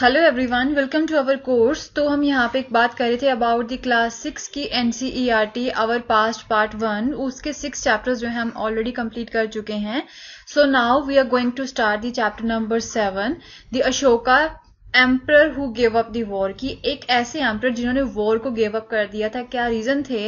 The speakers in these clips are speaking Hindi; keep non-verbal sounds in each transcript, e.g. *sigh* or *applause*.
Hello everyone welcome to our course तो हम यहाँ पे एक बात कर रहे थे अबाउट द क्लास सिक्स की NCERT our pasts part one उसके सिक्स चैप्टर्स जो है हम ऑलरेडी कंप्लीट कर चुके हैं so now we are going to start the chapter number seven the Ashoka emperor who gave up the war की एक ऐसे एम्पर जिन्होंने वॉर को गेव अप कर दिया था क्या रीजन थे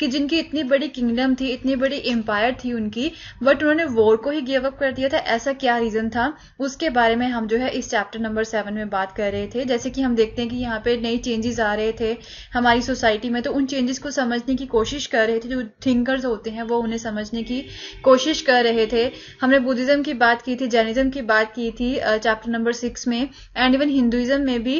कि जिनकी इतनी बड़ी किंगडम थी इतनी बड़ी एम्पायर थी उनकी बट उन्होंने वॉर को ही गेव अप कर दिया था ऐसा क्या रीजन था उसके बारे में हम जो है इस चैप्टर नंबर सेवन में बात कर रहे थे जैसे कि हम देखते हैं कि यहाँ पे नई चेंजेस आ रहे थे हमारी सोसाइटी में तो उन चेंजेस को समझने की कोशिश कर रहे थे जो थिंकर्स होते हैं वो उन्हें समझने की कोशिश कर रहे थे हमने बुद्धिज्म की बात की थी जैनिज्म की बात की थी चैप्टर नंबर सिक्स में एंड इवन हिंदू हिंदुइज्म में भी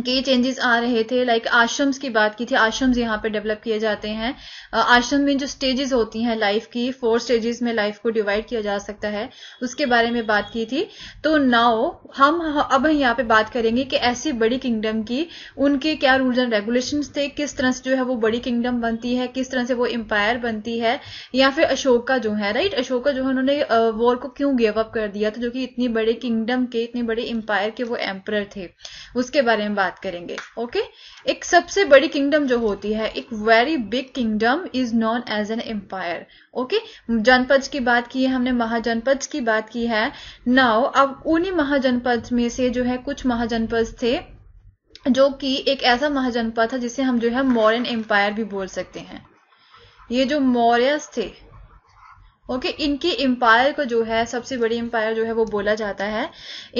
के चेंजेस आ रहे थे लाइक like आश्रम्स की बात की थी आश्रम्स यहाँ पे डेवलप किए जाते हैं आश्रम में जो स्टेजेस होती हैं लाइफ की फोर स्टेजेस में लाइफ को डिवाइड किया जा सकता है उसके बारे में बात की थी तो नाउ हम अब यहाँ पे बात करेंगे कि ऐसी बड़ी किंगडम की उनके क्या रूल्स एंड रेगुलेशन थे किस तरह से जो है वो बड़ी किंगडम बनती है किस तरह से वो एम्पायर बनती है या फिर अशोका जो है राइट अशोका जो है उन्होंने वॉर को क्यों गिव अप कर दिया था जो कि इतनी बड़े किंगडम के इतने बड़े एम्पायर के वो एम्पर थे उसके बारे में बात करेंगे ओके एक सबसे बड़ी किंगडम जो होती है एक very big kingdom is known as an empire okay janapada की बात की है हमने महाजनपद की बात की है नाउ अब उन्हीं महाजनपद में से जो है कुछ महाजनपद थे जो कि एक ऐसा महाजनपद था जिसे हम जो है मॉरन एम्पायर भी बोल सकते हैं ये जो मौर्य थे ओके okay, इनकी एम्पायर को जो है सबसे बड़ी एम्पायर जो है वो बोला जाता है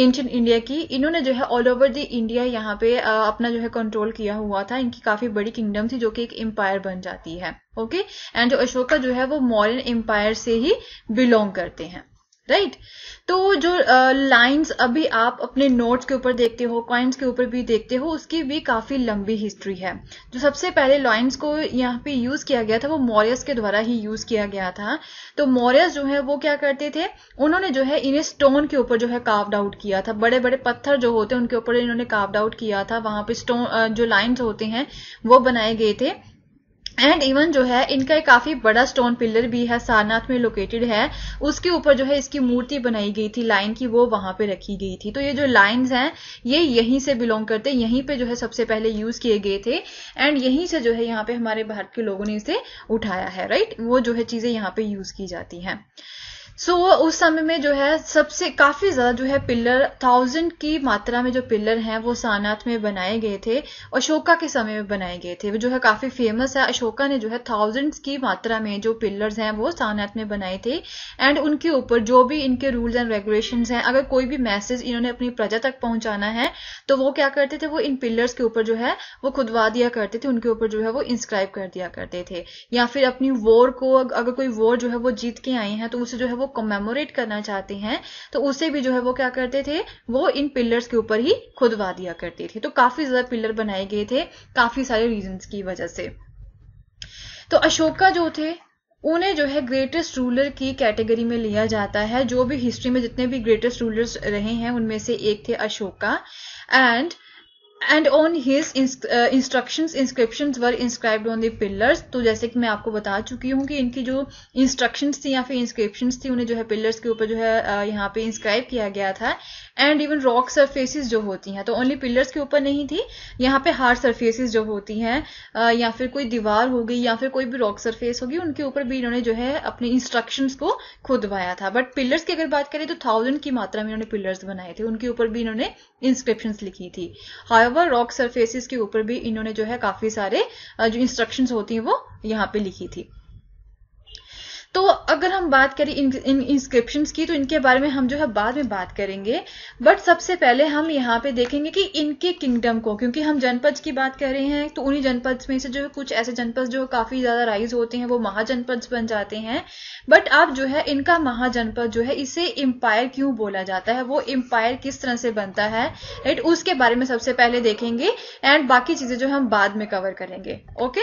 एंशंट इंडिया की इन्होंने जो है ऑल ओवर द इंडिया यहाँ पे अपना जो है कंट्रोल किया हुआ था इनकी काफी बड़ी किंगडम थी जो कि एक एम्पायर बन जाती है ओके एंड जो अशोका जो है वो मॉडर्न एम्पायर से ही बिलोंग करते हैं राइट तो जो लाइंस uh, अभी आप अपने नोट्स के ऊपर देखते हो कॉइन्स के ऊपर भी देखते हो उसकी भी काफी लंबी हिस्ट्री है जो सबसे पहले लाइंस को यहाँ पे यूज किया गया था वो मॉरियस के द्वारा ही यूज किया गया था तो मॉरियस जो है वो क्या करते थे उन्होंने जो है इन्हें स्टोन के ऊपर जो है कार्वड आउट किया था बड़े बड़े पत्थर जो होते हैं उनके ऊपर इन्होंने कार्वड आउट किया था वहां पे स्टोन जो लाइन्स होते हैं वो बनाए गए थे एंड इवन जो है इनका एक काफी बड़ा स्टोन पिलर भी है सारनाथ में लोकेटेड है उसके ऊपर जो है इसकी मूर्ति बनाई गई थी लाइन की वो वहां पे रखी गई थी तो ये जो लाइन हैं ये यहीं से बिलोंग करते हैं यहीं पे जो है सबसे पहले यूज किए गए थे एंड यहीं से जो है यहाँ पे हमारे भारत के लोगों ने इसे उठाया है राइट वो जो है चीजें यहाँ पे यूज की जाती है सो so, वो उस समय में जो है सबसे काफी ज्यादा जो है पिल्लर थाउजेंड की मात्रा में जो पिल्लर हैं वो सानाथ में बनाए गए थे अशोका के समय में बनाए गए थे वो जो है काफी फेमस है अशोका ने जो है थाउजेंड्स की मात्रा में जो पिलर्स हैं वो सानाथ में बनाए थे एंड उनके ऊपर जो भी इनके रूल्स एंड रेगुलेशन हैं अगर कोई भी मैसेज इन्होंने अपनी प्रजा तक पहुंचाना है तो वो क्या करते थे वो इन पिलर्स के ऊपर जो है वो खुदवा दिया करते थे उनके ऊपर जो है वो इंस्क्राइब कर दिया करते थे या फिर अपनी वॉर को अगर कोई वॉर जो है वो जीत के आए हैं तो उसे जो है वो कमेमोरेट करना चाहते हैं तो उसे भी जो है वो क्या करते थे वो इन पिलर्स के ऊपर ही खुदवा दिया करते थे तो काफी ज्यादा पिलर बनाए गए थे काफी सारे रीजन की वजह से तो अशोका जो थे उन्हें जो है ग्रेटेस्ट रूलर की कैटेगरी में लिया जाता है जो भी हिस्ट्री में जितने भी ग्रेटेस्ट रूलर्स रहे हैं उनमें से एक थे Ashoka and and on his instruction inscription were inscribed on the pillars तो जैसे कि मैं आपको बता चुकी हूँ कि इनकी जो इंस्ट्रक्शंस थी या फिर इंस्क्रिप्शन थी उन्हें जो है पिलर्स के ऊपर जो है uh, यहाँ पे इंस्क्राइब किया गया था एंड इवन रॉक सरफेसिस जो होती हैं तो ओनली पिलर्स के ऊपर नहीं थी यहाँ पे हार्ड सरफेसिस जो होती हैं uh, या फिर कोई दीवार होगी या फिर कोई भी रॉक सरफेस होगी उनके ऊपर भी इन्होंने जो है अपने इंस्ट्रक्शन को खुदवाया था बट पिलर्स की अगर बात करें तो थाउजेंड की मात्रा में इन्होंने पिलर्स बनाए थे उनके ऊपर भी इन्होंने इंस्क्रिप्शंस लिखी थी हाईवर रॉक सरफेसिस के ऊपर भी इन्होंने जो है काफ़ी सारे जो इंस्ट्रक्शंस होती हैं वो यहाँ पे लिखी थी तो अगर हम बात करें इन इन इंस्क्रिप्शन की तो इनके बारे में हम जो है बाद में बात करेंगे बट सबसे पहले हम यहाँ पे देखेंगे कि इनके किंगडम को क्योंकि हम जनपद की बात कर रहे हैं तो उन्हीं जनपद में से जो है कुछ ऐसे जनपद जो काफी ज्यादा राइज होते हैं वो महाजनपद बन जाते हैं बट अब जो है इनका महाजनपद जो है इसे एम्पायर क्यों बोला जाता है वो एम्पायर किस तरह से बनता है राइट उसके बारे में सबसे पहले देखेंगे एंड बाकी चीजें जो हम बाद में कवर करेंगे okay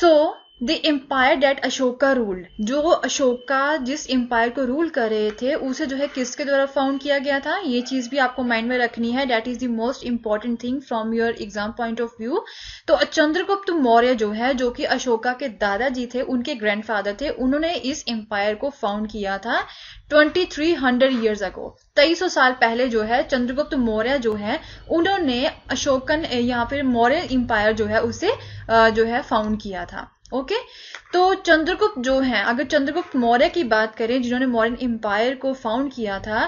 so so, the empire that Ashoka rule जो अशोका जिस एम्पायर को रूल कर रहे थे उसे जो है किसके द्वारा फाउंड किया गया था ये चीज भी आपको माइंड में रखनी है that is the most important thing from your exam point of view तो चंद्रगुप्त मौर्य जो है जो कि अशोका के दादाजी थे उनके ग्रैंडफादर थे उन्होंने इस एम्पायर को फाउंड किया था twenty three hundred years ago तेईस सौ साल पहले जो है चंद्रगुप्त मौर्य जो है उन्होंने अशोकन यहाँ पे मौर्य एम्पायर जो है उसे जो है फाउंड किया था ओके तो चंद्रगुप्त जो है अगर चंद्रगुप्त मौर्य की बात करें जिन्होंने मौर्य एम्पायर को फाउंड किया था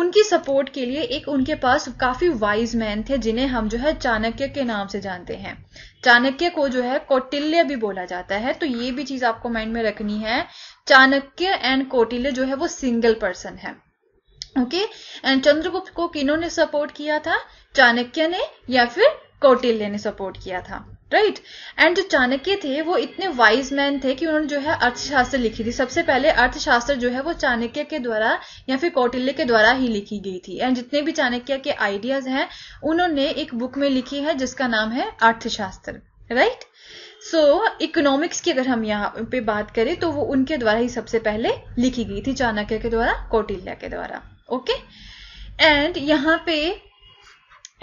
उनकी सपोर्ट के लिए एक उनके पास काफी वाइज मैन थे जिन्हें हम जो है चाणक्य के नाम से जानते हैं चाणक्य को जो है कौटिल्य भी बोला जाता है तो ये भी चीज आपको माइंड में रखनी है चाणक्य एंड कौटिल्य जो है वो सिंगल पर्सन है ओके एंड चंद्रगुप्त को ने सपोर्ट किया था चाणक्य ने या फिर कौटिल्य ने सपोर्ट किया था राइट एंड जो चाणक्य थे वो इतने वाइज मैन थे कि उन्होंने जो है अर्थशास्त्र लिखी थी सबसे पहले अर्थशास्त्र जो है वो चाणक्य के द्वारा या फिर कौटिल्य के द्वारा ही लिखी गई थी एंड जितने भी चाणक्य के आइडियाज हैं उन्होंने एक बुक में लिखी है जिसका नाम है अर्थशास्त्र राइट सो so, इकोनॉमिक्स की अगर हम यहाँ पे बात करें तो वो उनके द्वारा ही सबसे पहले लिखी गई थी चाणक्य के द्वारा कौटिल्य के द्वारा ओके एंड यहाँ पे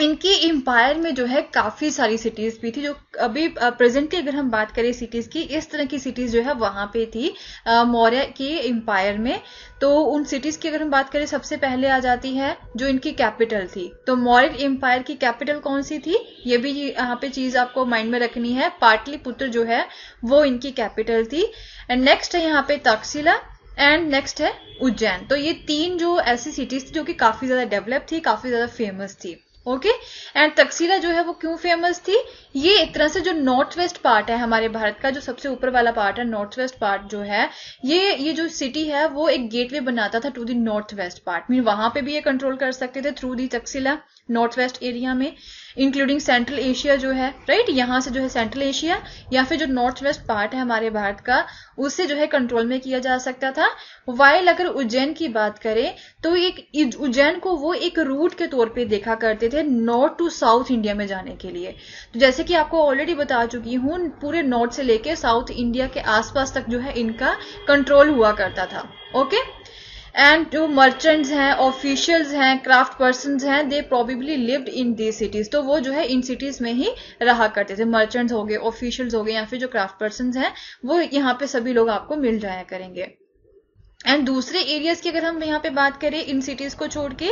इनकी एम्पायर में जो है काफ़ी सारी सिटीज़ भी थी जो अभी प्रेजेंट की अगर हम बात करें सिटीज़ की इस तरह की सिटीज़ जो है वहां पे थी मौर्य के एम्पायर में तो उन सिटीज़ की अगर हम बात करें सबसे पहले आ जाती है जो इनकी कैपिटल थी तो मौर्य एम्पायर की कैपिटल कौन सी थी ये भी यहाँ पे चीज़ आपको माइंड में रखनी है पाटलिपुत्र जो है वो इनकी कैपिटल थी एंड नेक्स्ट है यहाँ पे तकशिला एंड नेक्स्ट है उज्जैन तो ये तीन जो ऐसी सिटीज़ थी जो कि काफ़ी ज़्यादा डेवलप थी काफ़ी ज़्यादा फेमस थी ओके एंड तकसीला जो है वो क्यों फेमस थी ये एक तरह से जो नॉर्थ वेस्ट पार्ट है हमारे भारत का जो सबसे ऊपर वाला पार्ट है नॉर्थ वेस्ट पार्ट जो है ये ये जो सिटी है वो एक गेटवे बनाता था to the north west part mean वहां पे भी ये कंट्रोल कर सकते थे through the Taxila north west area में इंक्लूडिंग सेंट्रल एशिया जो है राइट यहां से जो है सेंट्रल एशिया या फिर जो नॉर्थ वेस्ट पार्ट है हमारे भारत का उसे जो है कंट्रोल में किया जा सकता था वाइल अगर उज्जैन की बात करें तो एक उज्जैन को वो एक रूट के तौर पे देखा करते थे नॉर्थ टू साउथ इंडिया में जाने के लिए तो जैसे जैसे कि आपको ऑलरेडी बता चुकी हूँ पूरे नॉर्थ से लेके साउथ इंडिया के आसपास तक जो है इनका कंट्रोल हुआ करता था ओके एंड जो मर्चेंट्स हैं ऑफिशियल्स हैं क्राफ्ट पर्सन हैं they probably lived in the cities तो वो जो है इन सिटीज में ही रहा करते थे मर्चेंट्स हो गए ऑफिशियल्स हो गए या फिर जो क्राफ्ट पर्सन हैं वो यहाँ पे सभी लोग आपको मिल जाया करेंगे एंड दूसरे एरियाज की अगर हम यहाँ पे बात करें इन सिटीज को छोड़ के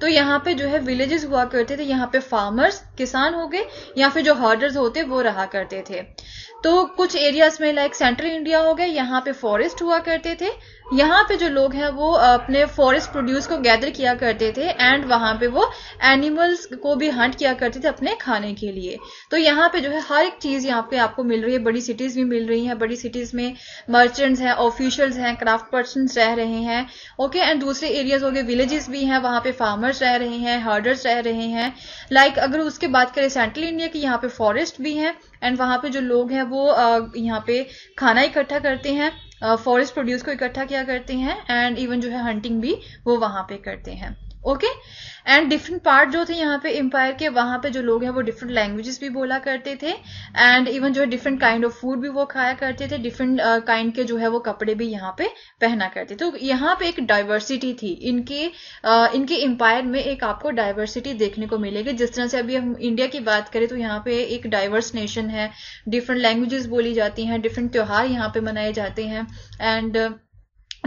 तो यहाँ पे जो है विलेजेस हुआ करते थे यहाँ पे फार्मर्स किसान हो गए या फिर जो हॉर्डर्स होते वो रहा करते थे तो कुछ एरियाज में लाइक सेंट्रल इंडिया हो गया यहाँ पे फॉरेस्ट हुआ करते थे यहाँ पे जो लोग हैं वो अपने फॉरेस्ट प्रोड्यूस को गैदर किया करते थे एंड वहां पे वो एनिमल्स को भी हंट किया करते थे अपने खाने के लिए तो यहाँ पे जो है हर एक चीज यहाँ पे आपको मिल रही है बड़ी सिटीज भी मिल रही है बड़ी सिटीज में मर्चेंट्स हैं ऑफिशियल्स हैं क्राफ्ट पर्सन रह रहे हैं ओके एंड दूसरे एरियाज हो गए विलेजेस भी हैं वहां पे फार्मर्स रह रहे हैं हर्डर्स रह रहे हैं लाइक like, अगर उसके बात करें सेंट्रल इंडिया की यहाँ पे फॉरेस्ट भी है एंड वहाँ पे जो लोग हैं वो यहाँ पे खाना इकट्ठा करते हैं फॉरेस्ट प्रोड्यूस को इकट्ठा किया करते हैं एंड इवन जो है हंटिंग भी वो वहाँ पे करते हैं ओके एंड डिफरेंट पार्ट जो थे यहाँ पे एम्पायर के वहां पे जो लोग हैं वो डिफरेंट लैंग्वेजेस भी बोला करते थे एंड इवन जो है डिफरेंट काइंड ऑफ फूड भी वो खाया करते थे डिफरेंट काइंड uh, के जो है वो कपड़े भी यहाँ पे पहना करते तो यहाँ पे एक डाइवर्सिटी थी इनके uh, इनके एम्पायर में एक आपको डाइवर्सिटी देखने को मिलेगी जिस तरह से अभी हम इंडिया की बात करें तो यहाँ पे एक डाइवर्स नेशन है डिफरेंट लैंग्वेजेस बोली जाती हैं डिफरेंट त्यौहार यहाँ पे मनाए जाते हैं एंड uh,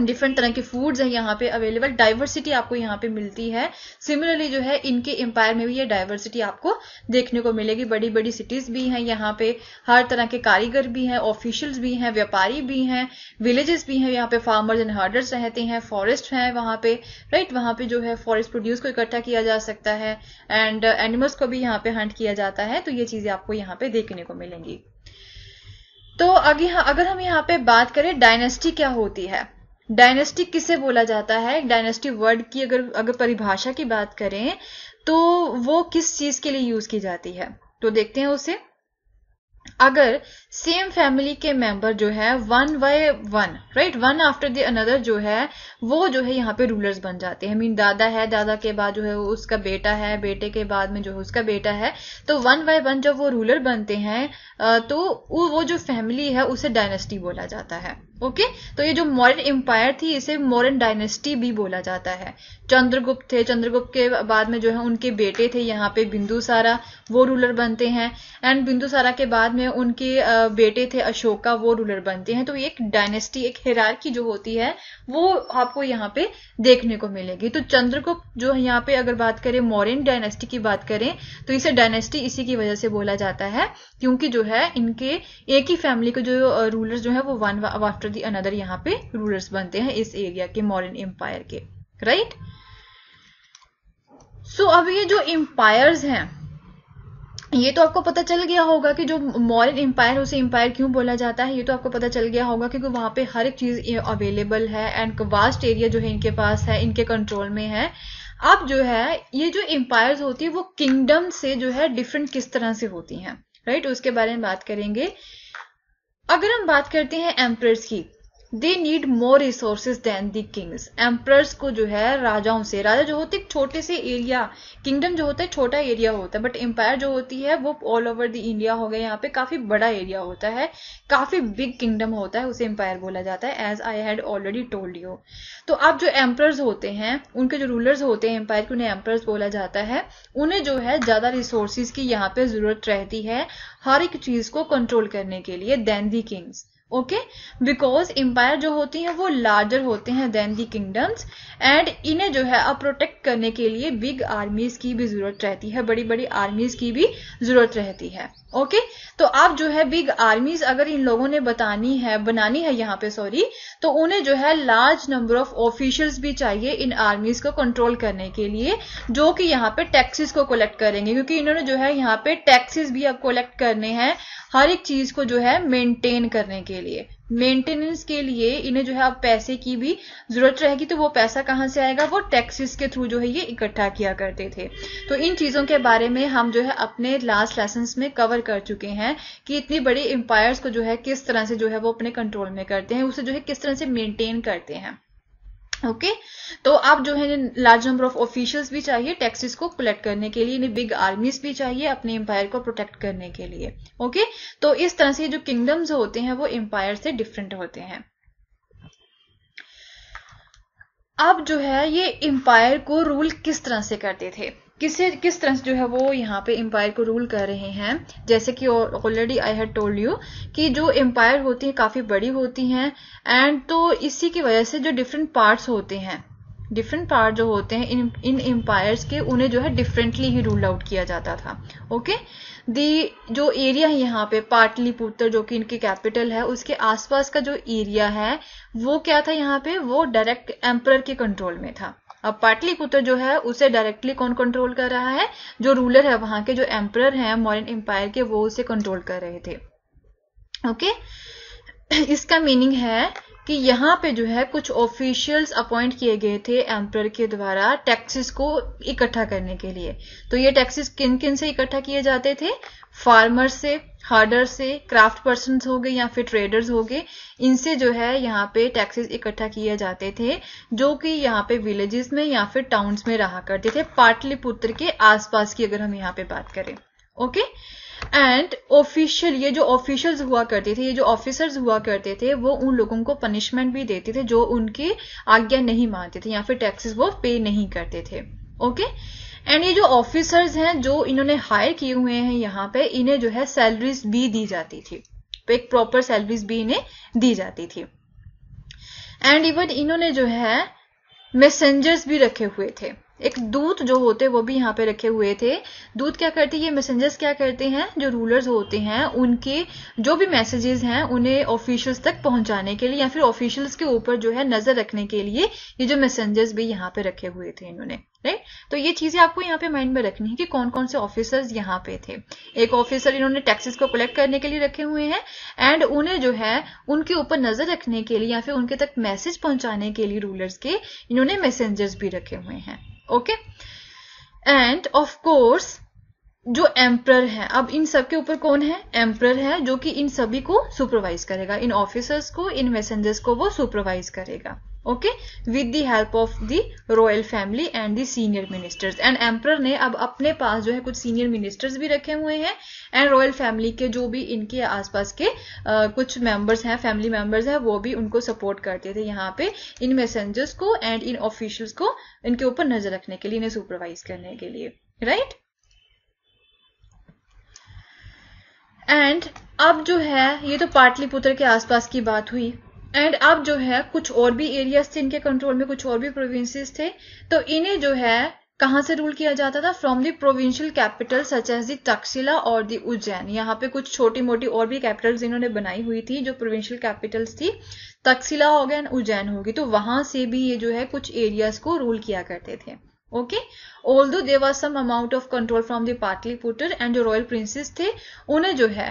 डिफरेंट तरह के फूड्स हैं यहाँ पे अवेलेबल डाइवर्सिटी आपको यहाँ पे मिलती है सिमिलरली जो है इनके एम्पायर में भी ये डाइवर्सिटी आपको देखने को मिलेगी बड़ी बड़ी सिटीज भी हैं यहाँ पे हर तरह के कारीगर भी हैं ऑफिशियल्स भी हैं व्यापारी भी हैं विलेजेस भी हैं यहाँ पे फार्मर्स एंड हर्डर्स रहते हैं फॉरेस्ट हैं वहाँ पे राइट वहाँ पे जो है फॉरेस्ट प्रोड्यूस को इकट्ठा किया जा सकता है एंड एनिमल्स को भी यहाँ पे हंट किया जाता है तो ये चीजें आपको यहाँ पे देखने को मिलेंगी तो अगर हम यहाँ पे बात करें डायनेस्टी क्या होती है डायनेस्टिक किसे बोला जाता है डायनेस्टी वर्ड की अगर अगर परिभाषा की बात करें तो वो किस चीज के लिए यूज की जाती है तो देखते हैं उसे अगर सेम फैमिली के मेंबर जो है one by one right one after the another जो है वो जो है यहाँ पे रूलर्स बन जाते हैं मीन दादा है दादा के बाद जो है उसका बेटा है बेटे के बाद में जो है उसका बेटा है तो वन बाय वन जब वो रूलर बनते हैं तो वो जो फैमिली है उसे डायनेस्टी बोला जाता है ओके okay? तो ये जो मौर्य एम्पायर थी इसे मॉरन डायनेस्टी भी बोला जाता है चंद्रगुप्त थे चंद्रगुप्त के बाद में जो है उनके बेटे थे यहाँ पे बिंदुसारा वो रूलर बनते हैं एंड बिंदुसारा के बाद में उनके बेटे थे अशोका वो रूलर बनते हैं तो एक डायनेस्टी एक की जो होती है वो आपको यहाँ पे देखने को मिलेगी तो चंद्रगुप्त जो यहाँ पे अगर बात करें मॉरन डायनेस्टी की बात करें तो इसे डायनेस्टी इसी की वजह से बोला जाता है क्योंकि जो है इनके एक ही फैमिली के जो रूलर जो है वो वन आफ्टर दी अनदर यहाँ पे रूलर्स बनते हैं इस एरिया के मॉरन एम्पायर के राइट right? सो so, अब ये जो एम्पायर्स हैं ये तो आपको पता चल गया होगा कि जो मॉरन एम्पायर उसे एम्पायर क्यों बोला जाता है ये तो आपको पता चल गया होगा क्योंकि वहां पे हर एक चीज अवेलेबल है एंड वास्ट एरिया जो है इनके पास है इनके कंट्रोल में है अब जो है ये जो एम्पायर होती है वो किंगडम से जो है डिफरेंट किस तरह से होती हैं राइट right? उसके बारे में बात करेंगे अगर हम बात करते हैं एम्प्रेस की they need more resources then the kings emperors को जो है राजाओं से राजा जो होते हैं छोटे से एरिया किंगडम जो होता है छोटा एरिया होता है बट एम्पायर जो होती है वो ऑल ओवर द इंडिया हो गया यहाँ पे काफी बड़ा एरिया होता है काफी बिग किंगडम होता है उसे एम्पायर बोला जाता है as I had already told you तो आप जो एम्प्रर्स होते हैं उनके जो रूलर्स होते हैं एम्पायर के उन्हें एम्प्रर्स बोला जाता है उन्हें जो है ज्यादा रिसोर्सिस की यहाँ पे जरूरत रहती है हर एक चीज को कंट्रोल करने के लिए then the kings okay because empire जो होती हैं वो लार्जर होते हैं देन दी किंगडम्स एंड इन्हें जो है अब प्रोटेक्ट करने के लिए बिग आर्मीज की भी जरूरत रहती है बड़ी बड़ी आर्मीज की भी जरूरत रहती है ओके okay? तो आप जो है बिग आर्मीज अगर इन लोगों ने बतानी है बनानी है यहाँ पे सॉरी तो उन्हें जो है लार्ज नंबर ऑफ ऑफिशियल्स भी चाहिए इन आर्मीज को कंट्रोल करने के लिए जो कि यहाँ पे टैक्सेस को कलेक्ट करेंगे क्योंकि इन्होंने जो है यहाँ पे टैक्सेस भी अब कलेक्ट करने हैं हर एक चीज को जो है मेंटेन करने के के लिए मेंटेनेंस के लिए इन्हें जो है अब पैसे की भी जरूरत रहेगी तो वो पैसा कहाँ से आएगा वो टैक्सेस के थ्रू जो है ये इकट्ठा किया करते थे तो इन चीजों के बारे में हम जो है अपने लास्ट लेसन में कवर कर चुके हैं कि इतनी बड़ी एम्पायर्स को जो है किस तरह से जो है वो अपने कंट्रोल में करते हैं उसे जो है किस तरह से मेंटेन करते हैं ओके okay? तो आप जो है लार्ज नंबर ऑफ ऑफिशियल्स भी चाहिए टैक्सेस को कलेक्ट करने के लिए बिग आर्मीज भी चाहिए अपने एम्पायर को प्रोटेक्ट करने के लिए ओके okay? तो इस तरह से जो किंगडम्स होते हैं वो एम्पायर से डिफरेंट होते हैं अब जो है ये एम्पायर को रूल किस तरह से करते थे किसे किस तरह से जो है वो यहाँ पे एम्पायर को रूल कर रहे हैं जैसे कि already I had told you कि जो एम्पायर होती है काफ़ी बड़ी होती हैं एंड तो इसी की वजह से जो डिफरेंट पार्ट्स होते हैं डिफरेंट पावर जो होते हैं इन इन एम्पायर्स के उन्हें जो है डिफरेंटली ही रूल आउट किया जाता था ओके दी जो एरिया है यहाँ पे पाटलिपुत्र जो कि इनके कैपिटल है उसके आसपास का जो एरिया है वो क्या था यहाँ पे वो डायरेक्ट एम्पर के कंट्रोल में था अब पाटलिपुत्र जो है उसे डायरेक्टली कौन कंट्रोल कर रहा है जो रूलर है वहां के जो एम्पर है मॉडर्न एम्पायर के वो उसे कंट्रोल कर रहे थे ओके okay? इसका मीनिंग है कि यहाँ पे जो है कुछ ऑफिशियल्स अपॉइंट किए गए थे एम्पर के द्वारा टैक्सेस को इकट्ठा करने के लिए तो ये टैक्सेस किन किन से इकट्ठा किए जाते थे फार्मर से हार्डर से क्राफ्ट पर्सन हो गए या फिर ट्रेडर्स हो गए इनसे जो है यहाँ पे टैक्सेस इकट्ठा किए जाते थे जो कि यहाँ पे विलेजेस में या फिर टाउन्स में रहा करते थे पाटलिपुत्र के आसपास की अगर हम यहाँ पे बात करें ओके okay? एंड ऑफिशियल ये जो ऑफिशियल्स हुआ करते थे ये जो ऑफिसर्स हुआ करते थे वो उन लोगों को पनिशमेंट भी देते थे जो उनकी आज्ञा नहीं मानते थे या फिर टैक्सेस वो पे नहीं करते थे ओके एंड ये जो ऑफिसर्स हैं जो इन्होंने हायर किए हुए हैं यहाँ पे इन्हें जो है सैलरीज भी दी जाती थी तो एक प्रॉपर सैलरीज भी इन्हें दी जाती थी एंड इवन इन्होंने जो है मैसेंजर्स भी रखे हुए थे एक दूत जो होते वो भी यहाँ पे रखे हुए थे दूत क्या करते ये मैसेजर्स क्या करते हैं जो रूलर्स होते हैं उनके जो भी मैसेजेस हैं उन्हें ऑफिशियल्स तक पहुंचाने के लिए या फिर ऑफिशियल्स के ऊपर जो है नजर रखने के लिए ये जो मैसेजर्स भी यहाँ पे रखे हुए थे इन्होंने राइट तो ये चीजें आपको यहाँ पे माइंड में रखनी है कि कौन कौन से ऑफिसर्स यहाँ पे थे एक ऑफिसर इन्होंने टैक्सेस को कलेक्ट करने के लिए रखे हुए हैं एंड उन्हें जो है उनके ऊपर नजर रखने के लिए या फिर उनके तक मैसेज पहुंचाने के लिए रूलर्स के इन्होंने मैसेजर्स भी रखे हुए हैं ओके एंड ऑफ कोर्स जो एम्प्रर है अब इन सब के ऊपर कौन है एम्प्रर है जो कि इन सभी को सुपरवाइज करेगा इन ऑफिसर्स को इन मैसेजर्स को वो सुपरवाइज करेगा okay with the help of the royal family and the senior ministers and emperor ने अब अपने पास जो है कुछ सीनियर मिनिस्टर्स भी रखे हुए हैं एंड रॉयल फैमिली के जो भी इनके आसपास के आ, कुछ मेंबर्स हैं फैमिली मेंबर्स हैं वो भी उनको सपोर्ट करते थे यहाँ पे इन मैसेंजर्स को एंड इन ऑफिशियल्स को इनके ऊपर नजर रखने के लिए इन्हें सुपरवाइज करने के लिए राइट right? एंड अब जो है ये तो पाटलिपुत्र के आसपास की बात हुई एंड अब जो है कुछ और भी एरियाज थे इनके कंट्रोल में कुछ और भी प्रोविंसेस थे तो इन्हें जो है कहां से रूल किया जाता था from the provincial capital such as the Taxila और दी उज्जैन यहाँ पे कुछ छोटी मोटी और भी कैपिटल्स इन्होंने बनाई हुई थी जो प्रोविंशियल कैपिटल्स थी तक्सिला हो गया एंड उज्जैन होगी तो वहां से भी ये जो है कुछ एरियाज को रूल किया करते थे okay although they was some amount of control from the Pataliputra and जो रॉयल प्रिंसेस थे उन्हें जो है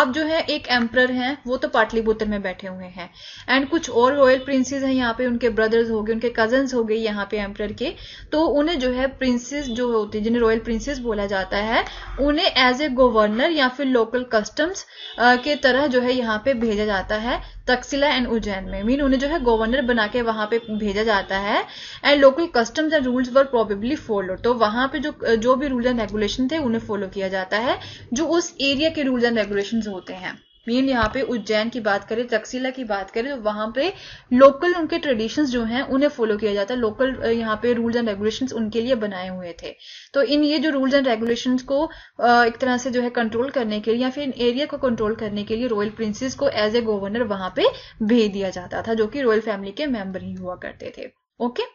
अब जो है एक एम्पर हैं वो तो पाटलिपुत्र में बैठे हुए हैं एंड कुछ और रॉयल प्रिंसेस हैं यहाँ पे उनके ब्रदर्स हो गए उनके कजन्स हो गए यहाँ पे एम्पर के तो उन्हें जो है प्रिंसेस जो होती है जिन्हें रॉयल प्रिंसेस बोला जाता है उन्हें एज ए गवर्नर या फिर लोकल कस्टम्स के तरह जो है यहाँ पे भेजा जाता है तक्सिला एंड उज्जैन में मीन उन्हें जो है गवर्नर बना के वहां पे भेजा जाता है and local customs and rules were probably follow follow तो वहां पे जो जो भी रूल एंड रेगुलेशन थे उन्हें फॉलो किया जाता है जो उस एरिया के रूल्स एंड रेगुलेशन होते हैं मेन यहाँ पे उज्जैन की बात करें तक्सीला की बात करें तो वहां पे लोकल उनके ट्रेडिशन जो हैं उन्हें फॉलो किया जाता है लोकल यहाँ पे रूल्स एंड रेगुलेशंस उनके लिए बनाए हुए थे तो इन ये जो रूल्स एंड रेगुलेशंस को एक तरह से जो है कंट्रोल करने के लिए या फिर इन एरिया को कंट्रोल करने के लिए रॉयल प्रिंसेस को एज ए गवर्नर वहां पे भेज दिया जाता था जो कि रॉयल फैमिली के मेंबर ही हुआ करते थे ओके okay?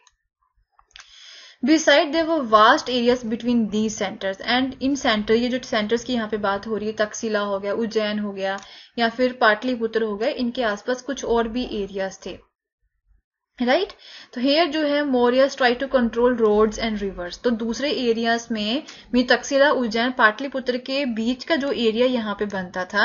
बिसाइड देर वो vast areas between these centres and in centre ये जो सेंटर्स की यहाँ पे बात हो रही है तकसीला हो गया उज्जैन हो गया या फिर पाटलिपुत्र हो गया इनके आसपास कुछ और भी एरियाज थे राइट तो हेयर जो है Mauryas try to control roads and rivers तो दूसरे एरियाज में तकसीला उज्जैन पाटलिपुत्र के बीच का जो एरिया यहाँ पे बनता था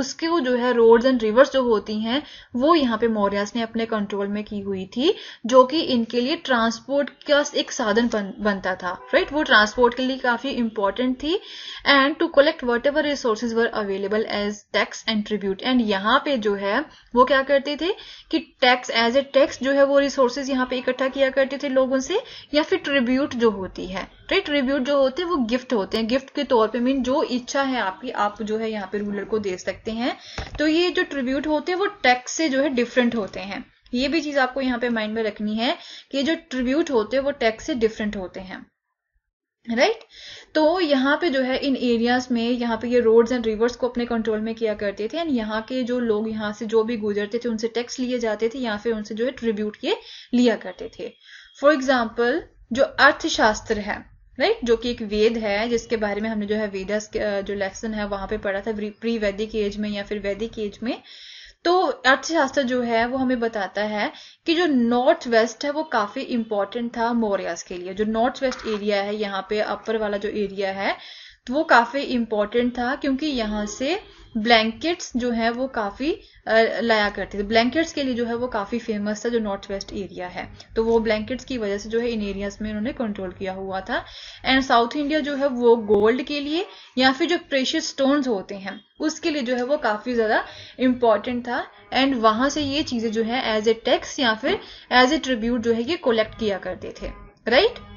उसके जो है रोड्स एंड रिवर्स जो होती हैं वो यहाँ पे मौर्यास ने अपने कंट्रोल में की हुई थी जो कि इनके लिए ट्रांसपोर्ट का एक साधन बन, बनता था राइट right? वो ट्रांसपोर्ट के लिए काफी इंपॉर्टेंट थी and to collect whatever resources were available as tax and tribute and यहाँ पे जो है वो क्या करते थे कि टैक्स एज ए टैक्स जो है वो रिसोर्सेज यहाँ पे इकट्ठा किया करते थे लोगों से या फिर ट्रिब्यूट जो होती है राइट ट्रिब्यूट जो होते हैं वो गिफ्ट होते हैं गिफ्ट के तौर पे मीन जो इच्छा है आपकी आप जो है यहाँ पे रूलर को दे सकते हैं तो ये जो ट्रिब्यूट होते हैं वो टैक्स से जो है डिफरेंट होते हैं ये भी चीज आपको यहाँ पे माइंड में रखनी है कि जो ट्रिब्यूट होते हैं वो टैक्स से डिफरेंट होते हैं राइट right? तो यहाँ पे जो है इन एरियाज में यहाँ पे ये रोड्स एंड रिवर्स को अपने कंट्रोल में किया करते थे एंड यहाँ के जो लोग यहाँ से जो भी गुजरते थे उनसे टैक्स लिए जाते थे या फिर उनसे जो है ट्रिब्यूट ये लिया करते थे फॉर एग्जाम्पल जो अर्थशास्त्र है राइट right? जो कि एक वेद है जिसके बारे में हमने जो है वेदस जो लेसन है वहां पे पढ़ा था प्री वैदिक एज में या फिर वैदिक एज में तो अर्थशास्त्र जो है वो हमें बताता है कि जो नॉर्थ वेस्ट है वो काफी इंपॉर्टेंट था मौर्यास के लिए जो नॉर्थ वेस्ट एरिया है यहाँ पे अपर वाला जो एरिया है तो वो काफ़ी इम्पोर्टेंट था क्योंकि यहाँ से ब्लैंकेट्स जो है वो काफ़ी लाया करते थे ब्लैंकेट्स के लिए जो है वो काफ़ी फेमस था जो नॉर्थ वेस्ट एरिया है तो वो ब्लैंकेट्स की वजह से जो है इन एरियाज में इन्होंने कंट्रोल किया हुआ था एंड साउथ इंडिया जो है वो गोल्ड के लिए या फिर जो प्रेशियस स्टोन्स होते हैं उसके लिए जो है वो काफ़ी ज़्यादा इंपॉर्टेंट था एंड वहां से ये चीज़ें जो है एज ए टैक्स या फिर एज ए ट्रिब्यूट जो है ये कोलेक्ट किया करते थे right right?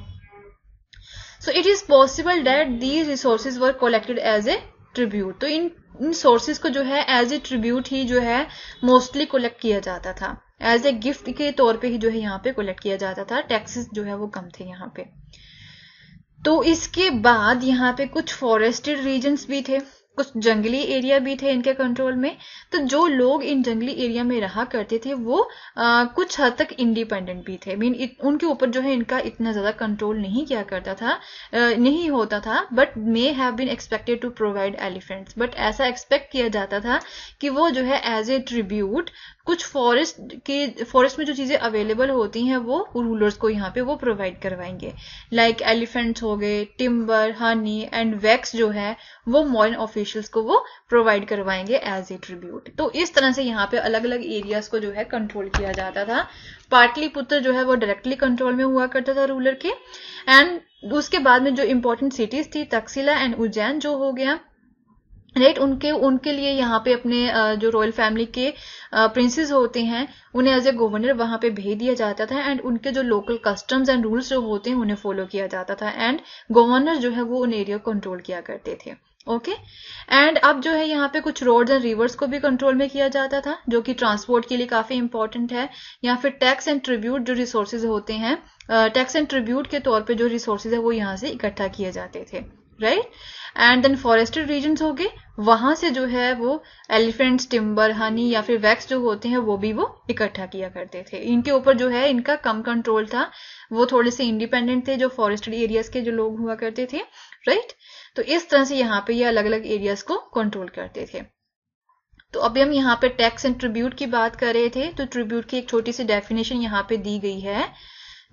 so it is possible that these resources were collected as a tribute तो इन इन सोर्सेज को जो है एज ए ट्रिब्यूट ही जो है मोस्टली कलेक्ट किया जाता था एज ए गिफ्ट के तौर पे ही जो है यहाँ पे कलेक्ट किया जाता था टैक्सेस जो है वो कम थे यहाँ पे तो इसके बाद यहाँ पे कुछ फॉरेस्टेड रीजन्स भी थे कुछ जंगली एरिया भी थे इनके कंट्रोल में तो जो लोग इन जंगली एरिया में रहा करते थे वो आ, कुछ हद तक इंडिपेंडेंट भी थे मीन उनके ऊपर जो है इनका इतना ज्यादा कंट्रोल नहीं किया करता था आ, नहीं होता था but may have been expected to provide elephants but ऐसा एक्सपेक्ट किया जाता था कि वो जो है एज ए ट्रिब्यूट कुछ फॉरेस्ट के फॉरेस्ट में जो चीजें अवेलेबल होती हैं वो रूलर्स को यहाँ पे वो प्रोवाइड करवाएंगे लाइक एलिफेंट्स हो गए टिम्बर हनी एंड वैक्स जो है वो मॉर्न ऑफिस ऑफिशियल्स को वो प्रोवाइड करवाएंगे एज ए ट्रिब्यूट तो इस तरह से यहाँ पे अलग अलग एरियाज को जो है कंट्रोल किया जाता था पुत्र जो है वो डायरेक्टली कंट्रोल में हुआ करता था रूलर के एंड उसके बाद में जो इम्पोर्टेंट सिटीज थी तकसीला एंड उज्जैन जो हो गया राइट उनके उनके लिए यहाँ पे अपने जो रॉयल फैमिली के प्रिंसेस होते हैं उन्हें एज ए गवर्नर वहां पे भेज दिया जाता था एंड उनके जो लोकल कस्टम्स एंड रूल्स जो होते हैं उन्हें फॉलो किया जाता था एंड गवर्नर जो है वो उन एरिया कंट्रोल किया करते थे ओके एंड अब जो है यहाँ पे कुछ रोड्स एंड रिवर्स को भी कंट्रोल में किया जाता था जो कि ट्रांसपोर्ट के लिए काफी इंपॉर्टेंट है या फिर टैक्स एंड ट्रिब्यूट जो रिसोर्सेज होते हैं टैक्स एंड ट्रिब्यूट के तौर पे जो रिसोर्सेज है वो यहाँ से इकट्ठा किए जाते थे right and then forested region हो गए वहां से जो है वो एलिफेंट्स टिम्बर हनी या फिर वैक्स जो होते हैं वो भी वो इकट्ठा किया करते थे इनके ऊपर जो है इनका कम कंट्रोल था वो थोड़े से इंडिपेंडेंट थे जो फॉरेस्टेड एरियाज के जो लोग हुआ करते थे राइट right? तो इस तरह से यहाँ पे ये अलग अलग एरियाज को कंट्रोल करते थे तो अभी हम यहाँ पे टैक्स एंड ट्रिब्यूट की बात कर रहे थे तो ट्रिब्यूट की एक छोटी सी डेफिनेशन यहाँ पे दी गई है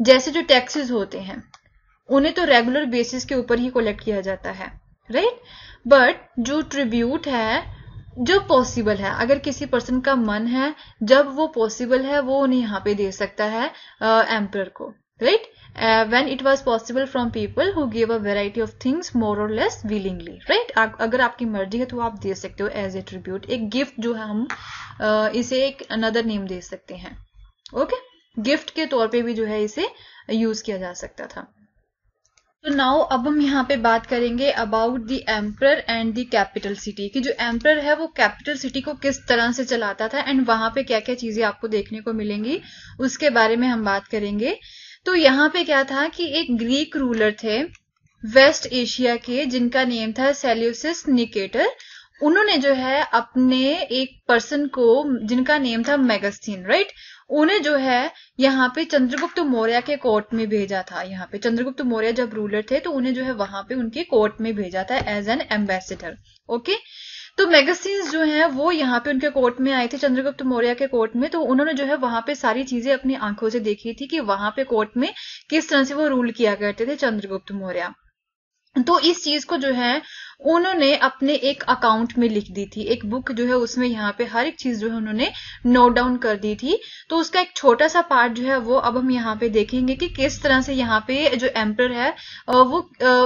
जैसे जो टैक्सेस होते हैं उन्हें तो रेगुलर बेसिस के ऊपर ही कलेक्ट किया जाता है राइट बट जो ट्रिब्यूट है जो पॉसिबल है अगर किसी पर्सन का मन है जब वो पॉसिबल है वो उन्हें यहाँ पे दे सकता है एम्पर को right uh, when it was possible from people who gave a variety of things more or less willingly right agar aapki marzi hai to aap de sakte ho as a tribute ek gift jo hai hum हम uh, इसे एक अनदर नेम दे सकते हैं okay? gift ke taur pe bhi jo hai ise use kiya ja sakta tha तो नाउ अब हम यहाँ पे बात करेंगे about the emperor and the capital city कि जो एम्पर है वो कैपिटल सिटी को किस तरह से चलाता था एंड वहां पे क्या क्या चीजें आपको देखने को मिलेंगी उसके बारे में हम बात करेंगे तो यहाँ पे क्या था कि एक ग्रीक रूलर थे वेस्ट एशिया के जिनका नेम था सेल्यूसिस निकेटर उन्होंने जो है अपने एक पर्सन को जिनका नेम था मेगास्थीन राइट उन्हें जो है यहाँ पे चंद्रगुप्त मौर्य के कोर्ट में भेजा था यहाँ पे चंद्रगुप्त मौर्य जब रूलर थे तो उन्हें जो है वहां पे उनके कोर्ट में भेजा था एज एन एम्बेसिडर ओके तो मैगजीन्स जो हैं वो यहाँ पे उनके कोर्ट में आए थे चंद्रगुप्त मौर्य के कोर्ट में तो उन्होंने जो है वहां पे सारी चीजें अपनी आंखों से देखी थी कि वहां पे कोर्ट में किस तरह से वो रूल किया करते थे चंद्रगुप्त मौर्य तो इस चीज को जो है उन्होंने अपने एक अकाउंट में लिख दी थी एक बुक जो है उसमें यहाँ पे हर एक चीज जो है उन्होंने नोट डाउन कर दी थी तो उसका एक छोटा सा पार्ट जो है वो अब हम यहाँ पे देखेंगे कि किस तरह से यहाँ पे जो एम्पर है वो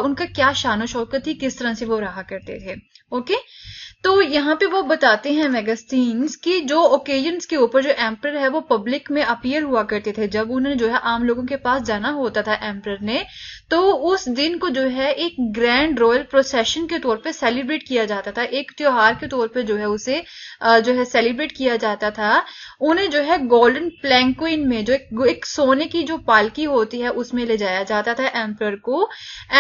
उनका क्या शानो शौकत थी किस तरह से वो रहा करते थे ओके तो यहाँ पे वो बताते हैं मैगस्टीन्स कि जो ओकेजन्स के ऊपर जो एम्पर है वो पब्लिक में अपियर हुआ करते थे जब उन्होंने जो है आम लोगों के पास जाना होता था एम्पर ने तो उस दिन को जो है एक ग्रैंड रॉयल प्रोसेशन के तौर पे सेलिब्रेट किया जाता था एक त्योहार के तौर पे जो है उसे जो है सेलिब्रेट किया जाता था उन्हें जो है गोल्डन प्लैंक्विन में जो एक, एक सोने की जो पालकी होती है उसमें ले जाया जाता था एम्पर को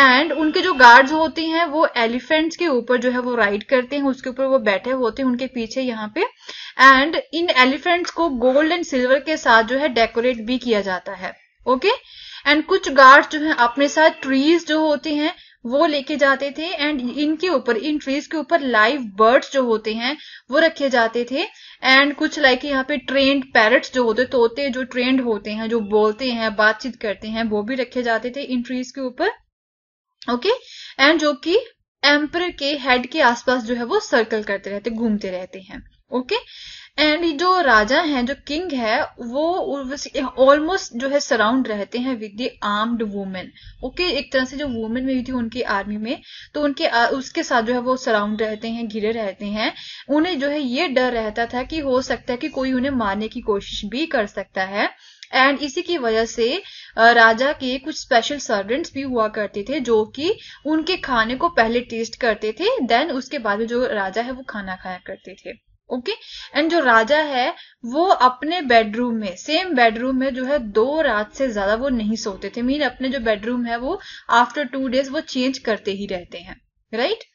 एंड उनके जो गार्ड्स होती हैं वो एलिफेंट्स के ऊपर जो है वो राइड करते हैं उसके ऊपर वो बैठे होते हैं उनके पीछे यहाँ पे एंड इन एलिफेंट्स को गोल्ड एंड सिल्वर के साथ जो है डेकोरेट भी किया जाता है ओके okay? एंड कुछ गार्ड जो है अपने साथ ट्रीज जो होते हैं वो लेके जाते थे एंड इनके ऊपर इन ट्रीज के ऊपर लाइव बर्ड्स जो होते हैं वो रखे जाते थे एंड कुछ लाइक यहाँ पे ट्रेंड पैरट्स जो होते तोते जो ट्रेंड होते हैं जो बोलते हैं बातचीत करते हैं वो भी रखे जाते थे इन ट्रीज के ऊपर ओके एंड जो कि एम्पर के हेड के आसपास जो है वो सर्कल करते रहते घूमते रहते हैं ओके एंड जो राजा हैं जो किंग है वो ऑलमोस्ट जो है सराउंड रहते हैं with the armed women okay एक तरह से जो वुमेन भी थी उनकी आर्मी में तो उनके उसके साथ जो है वो सराउंड रहते हैं घिरे रहते हैं उन्हें जो है ये डर रहता था कि हो सकता है कि कोई उन्हें मारने की कोशिश भी कर सकता है एंड इसी की वजह से राजा के कुछ स्पेशल सर्वेंट्स भी हुआ करते थे जो कि उनके खाने को पहले टेस्ट करते थे देन उसके बाद जो राजा है वो खाना खाया करते थे ओके okay? एंड जो राजा है वो अपने बेडरूम में सेम बेडरूम में जो है दो रात से ज्यादा वो नहीं सोते थे मीन अपने जो बेडरूम है वो आफ्टर टू डेज वो चेंज करते ही रहते हैं right right?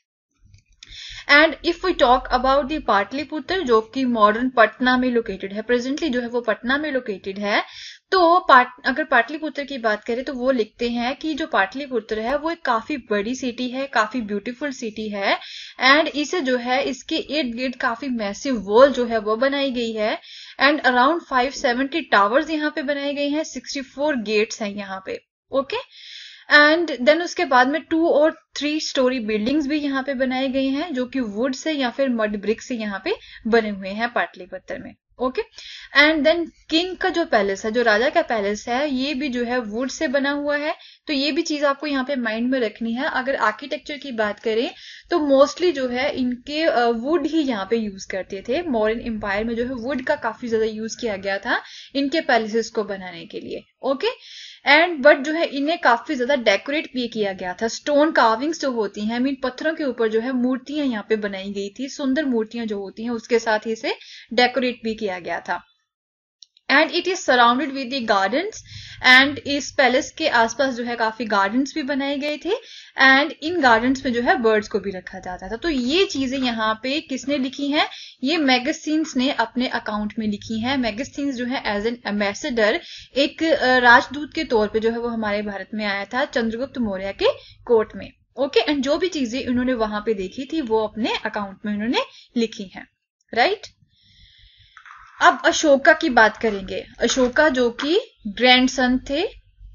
And if we talk about the Pataliputra जो कि मॉडर्न पटना में लोकेटेड है प्रेजेंटली जो है वो पटना में लोकेटेड है तो पाट अगर पाटलिपुत्र की बात करें तो वो लिखते हैं कि जो पाटलिपुत्र है वो एक काफी बड़ी सिटी है काफी ब्यूटीफुल सिटी है एंड इसे जो है इसके इर्द गिर्द काफी मैसिव वॉल जो है वो बनाई गई है एंड अराउंड 570 टावर्स यहाँ पे बनाए गए हैं 64 गेट्स हैं यहाँ पे ओके okay? एंड देन उसके बाद में टू और थ्री स्टोरी बिल्डिंग्स भी यहाँ पे बनाई गई हैं जो कि वुड से या फिर मड ब्रिक से यहाँ पे बने हुए हैं पाटली पत्थर में ओके एंड देन किंग का जो पैलेस है जो राजा का पैलेस है ये भी जो है वुड से बना हुआ है तो ये भी चीज आपको यहाँ पे माइंड में रखनी है अगर आर्किटेक्चर की बात करें तो मोस्टली जो है इनके वुड ही यहाँ पे यूज करते थे मॉडर्न एम्पायर में जो है वुड का काफी ज्यादा यूज किया गया था इनके पैलेसेस को बनाने के लिए ओके एंड बट जो है इन्हें काफी ज्यादा डेकोरेट भी किया गया था स्टोन कार्विंग्स जो होती हैं मीन पत्थरों के ऊपर जो है मूर्तियां यहाँ पे बनाई गई थी सुंदर मूर्तियां जो होती हैं उसके साथ ही इसे डेकोरेट भी किया गया था and it is surrounded with the gardens and इस पैलेस के आसपास जो है काफी गार्डन्स भी बनाए गए थे एंड इन गार्डन्स में जो है बर्ड्स को भी रखा जाता था तो ये चीजें यहाँ पे किसने लिखी हैं ये मैगजीन्स ने अपने अकाउंट में लिखी हैं मैगजीन्स जो है एज एन एम्बेसडर एक राजदूत के तौर पे जो है वो हमारे भारत में आया था चंद्रगुप्त मौर्य के कोर्ट में ओके एंड जो भी चीजें इन्होंने वहां पे देखी थी वो अपने अकाउंट में इन्होंने लिखी है राइट right? अब अशोका की बात करेंगे अशोका जो कि ग्रैंडसन थे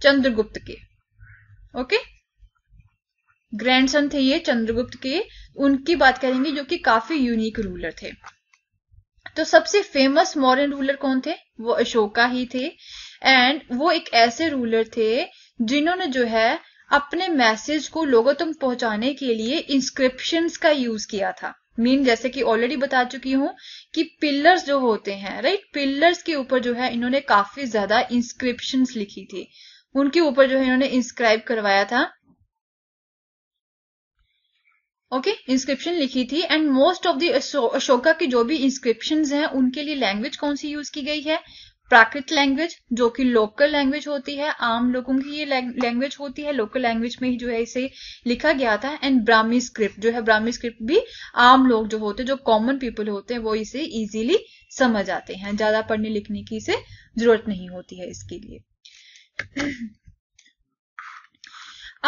चंद्रगुप्त के ओके ग्रैंडसन थे ये चंद्रगुप्त के उनकी बात करेंगे जो कि काफी यूनिक रूलर थे तो सबसे फेमस मॉडर्न रूलर कौन थे वो अशोका ही थे एंड वो एक ऐसे रूलर थे जिन्होंने जो है अपने मैसेज को लोगों तक पहुंचाने के लिए इंस्क्रिप्शन का यूज किया था मीन जैसे कि ऑलरेडी बता चुकी हूँ कि पिलर्स जो होते हैं राइट पिलर्स के ऊपर जो है इन्होंने काफी ज्यादा इंस्क्रिप्शन लिखी थी उनके ऊपर जो है इन्होंने इंस्क्राइब करवाया था ओके okay, इंस्क्रिप्शन लिखी थी and most of the Ashoka की जो भी इंस्क्रिप्शन हैं उनके लिए लैंग्वेज कौन सी यूज की गई है प्राकृत लैंग्वेज जो कि लोकल लैंग्वेज होती है आम लोगों की ये लैंग्वेज होती है लोकल लैंग्वेज में ही जो है इसे लिखा गया था एंड ब्राह्मी स्क्रिप्ट जो है ब्राह्मी स्क्रिप्ट भी आम लोग जो होते हैं जो कॉमन पीपल होते हैं वो इसे इजीली समझ आते हैं ज्यादा पढ़ने लिखने की इसे जरूरत नहीं होती है इसके लिए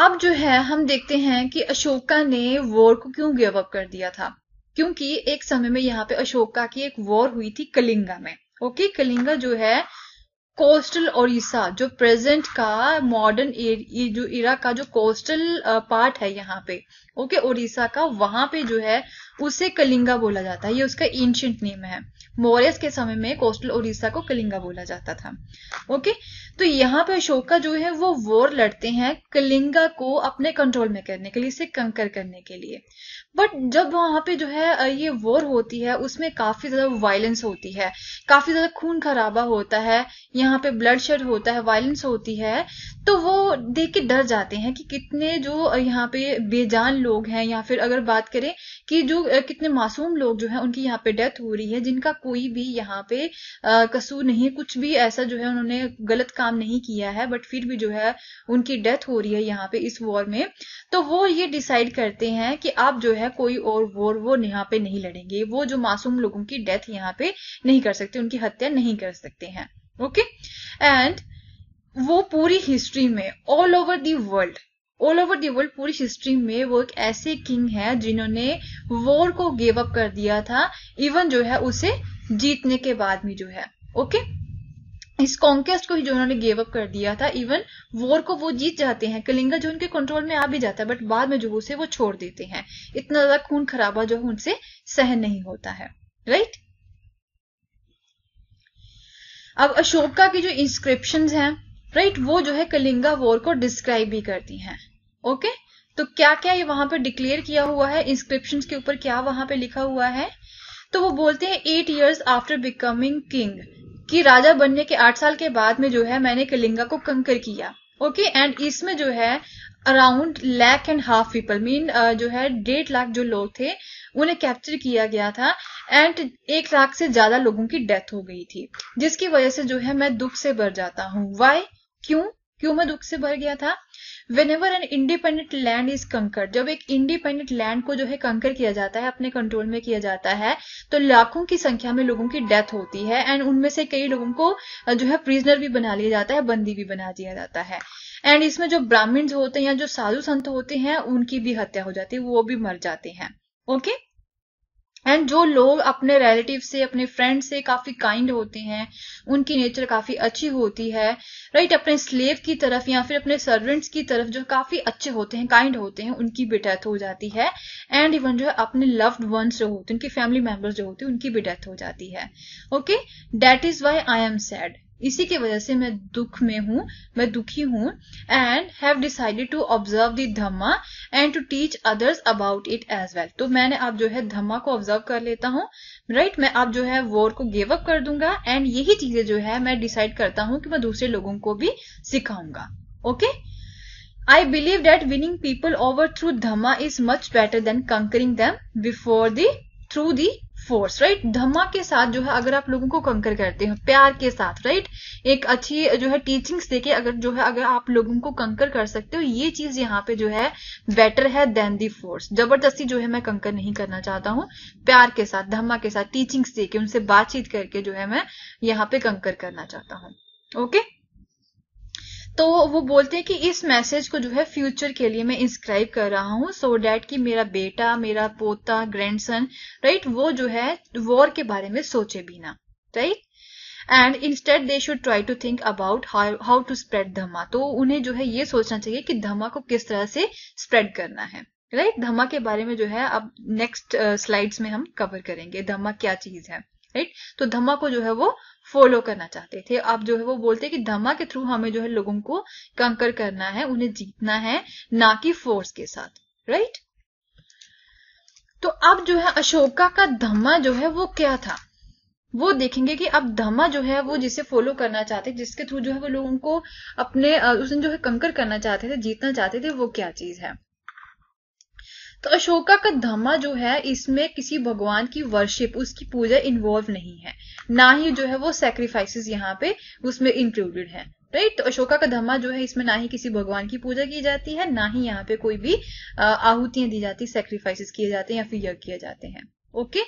अब जो है हम देखते हैं कि अशोका ने वॉर को क्यों गिवअप कर दिया था क्योंकि एक समय में यहाँ पे अशोका की एक वॉर हुई थी कलिंगा में ओके कलिंगा जो है कोस्टल ओडिशा जो प्रेजेंट का मॉडर्न जो इरा का जो कोस्टल पार्ट है यहाँ पे ओके ओडिशा का वहां पे जो है उसे कलिंगा बोला जाता है ये उसका एंशियंट नेम है मौर्यस के समय में कोस्टल ओडिशा को कलिंगा बोला जाता था ओके तो यहाँ पे अशोका जो है वो वॉर लड़ते हैं कलिंगा को अपने कंट्रोल में करने के लिए इसे कंकर करने के लिए बट जब वहां पे जो है ये वॉर होती है उसमें काफी ज्यादा वायलेंस होती है काफी ज्यादा खून खराबा होता है यहाँ पे ब्लड शेड होता है वायलेंस होती है तो वो देख के डर जाते हैं कि कितने जो यहाँ पे बेजान लोग हैं या फिर अगर बात करें कि जो कितने मासूम लोग जो है उनकी यहाँ पे डेथ हो रही है जिनका कोई भी यहाँ पे कसूर नहीं कुछ भी ऐसा जो है उन्होंने गलत काम नहीं किया है बट फिर भी जो है उनकी डेथ हो रही है यहाँ पे इस वॉर में तो वो ये डिसाइड करते हैं कि आप जो है है कोई और वोर वो यहाँ पे नहीं लड़ेंगे वो जो मासूम लोगों की डेथ यहाँ पे नहीं कर सकते उनकी हत्या नहीं कर सकते हैं ओके एंड वो पूरी हिस्ट्री में all over the world all over the world पूरी हिस्ट्री में वो एक ऐसे किंग है जिन्होंने वॉर को गिव अप कर दिया था इवन जो है उसे जीतने के बाद में जो है ओके okay? इस कॉन्केस्ट को ही जो उन्होंने गेव अप कर दिया था इवन वोर को वो जीत जाते हैं कलिंगा जो उनके कंट्रोल में आ भी जाता है बट बाद में जो उसे वो छोड़ देते हैं इतना ज्यादा खून खराबा जो उनसे सहन नहीं होता है राइट अब अशोका की जो इंस्क्रिप्शन हैं राइट वो जो है कलिंगा वोर को डिस्क्राइब भी करती हैं ओके तो क्या क्या ये वहां पर डिक्लेयर किया हुआ है इंस्क्रिप्शन के ऊपर क्या वहां पर लिखा हुआ है तो वो बोलते हैं eight years after becoming king कि राजा बनने के आठ साल के बाद में जो है मैंने कलिंगा को कंकर किया ओके एंड इसमें जो है around lakh and half people mean जो है डेढ़ लाख जो लोग थे उन्हें कैप्चर किया गया था एंड एक लाख से ज्यादा लोगों की डेथ हो गई थी जिसकी वजह से जो है मैं दुख से भर जाता हूँ वाई क्यों क्यों मैं दुख से भर गया था when an independent land is conquer जब एक इंडिपेंडेंट लैंड को जो है कंकर किया जाता है अपने कंट्रोल में किया जाता है तो लाखों की संख्या में लोगों की डेथ होती है एंड उनमें से कई लोगों को जो है प्रिजनर भी बना लिया जाता है बंदी भी बना दिया जाता है एंड इसमें जो ब्राह्मण्स होते हैं या जो साधु संत होते हैं उनकी भी हत्या हो जाती है वो भी मर जाते हैं ओके okay? एंड जो लोग अपने रिलेटिव से अपने फ्रेंड से काफी काइंड होते हैं उनकी नेचर काफी अच्छी होती है राइट right? अपने स्लेव की तरफ या फिर अपने सर्वेंट्स की तरफ जो काफी अच्छे होते हैं काइंड होते हैं उनकी भी डेथ हो जाती है एंड इवन जो है अपने लव्ड वंस जो होते हैं उनके फैमिली मेंबर्स जो होते हैं उनकी भी डेथ हो जाती है okay that is why I am sad इसी की वजह से मैं दुख में हूँ मैं दुखी हूँ and have decided to observe the dhamma and to teach others about it as well तो मैंने आप जो है धम्मा को ऑब्जर्व कर लेता हूँ राइट right? मैं आप जो है वॉर को गिव अप कर दूंगा एंड यही चीजें जो है मैं डिसाइड करता हूँ कि मैं दूसरे लोगों को भी सिखाऊंगा okay okay? I believe that winning people over through Dhamma is much better than conquering them before the through the force right dhamma के साथ जो है अगर आप लोगों को कंकर करते हो प्यार के साथ राइट एक अच्छी जो है टीचिंग्स देके अगर जो है अगर आप लोगों को कंकर कर सकते हो ये चीज यहाँ पे जो है बेटर है देन दी फोर्स जबरदस्ती जो है मैं कंकर नहीं करना चाहता हूँ प्यार के साथ धम्मा के साथ टीचिंग्स देके उनसे बातचीत करके जो है मैं यहाँ पे कंकर करना चाहता हूँ ओके okay? तो वो बोलते हैं कि इस मैसेज को जो है फ्यूचर के लिए मैं इंस्क्राइब कर रहा हूँ सो डैट कि मेरा बेटा मेरा पोता ग्रैंडसन राइट वो जो है वॉर के बारे में सोचे भी ना right and instead they should try to think about how to spread dhamma तो उन्हें जो है ये सोचना चाहिए कि धमा को किस तरह से स्प्रेड करना है राइट right? धमा के बारे में जो है अब नेक्स्ट स्लाइड्स uh, में हम कवर करेंगे धमा क्या चीज है राइट तो धम्मा को जो है वो फॉलो करना चाहते थे अब जो है वो बोलते कि धम्मा के थ्रू हमें जो है लोगों को कंकर करना है उन्हें जीतना है ना कि फोर्स के साथ राइट तो अब जो है अशोका का धम्मा जो है वो क्या था वो देखेंगे कि अब धम्मा जो है वो जिसे फॉलो करना चाहते जिसके थ्रू जो है वो लोगों को अपने उसने जो है कंकर करना चाहते थे जीतना चाहते थे वो क्या चीज है तो अशोका का धम्मा जो है इसमें किसी भगवान की वर्शिप उसकी पूजा इन्वॉल्व नहीं है ना ही जो है वो सेक्रीफाइसेस यहाँ पे उसमें इंक्लूडेड है राइट तो अशोका का धम्मा जो है इसमें ना ही किसी भगवान की पूजा की जाती है ना ही यहाँ पे कोई भी आहुतियां दी जाती सेक्रीफाइसेस किए जाते हैं या फिर यज्ञ किए जाते हैं ओके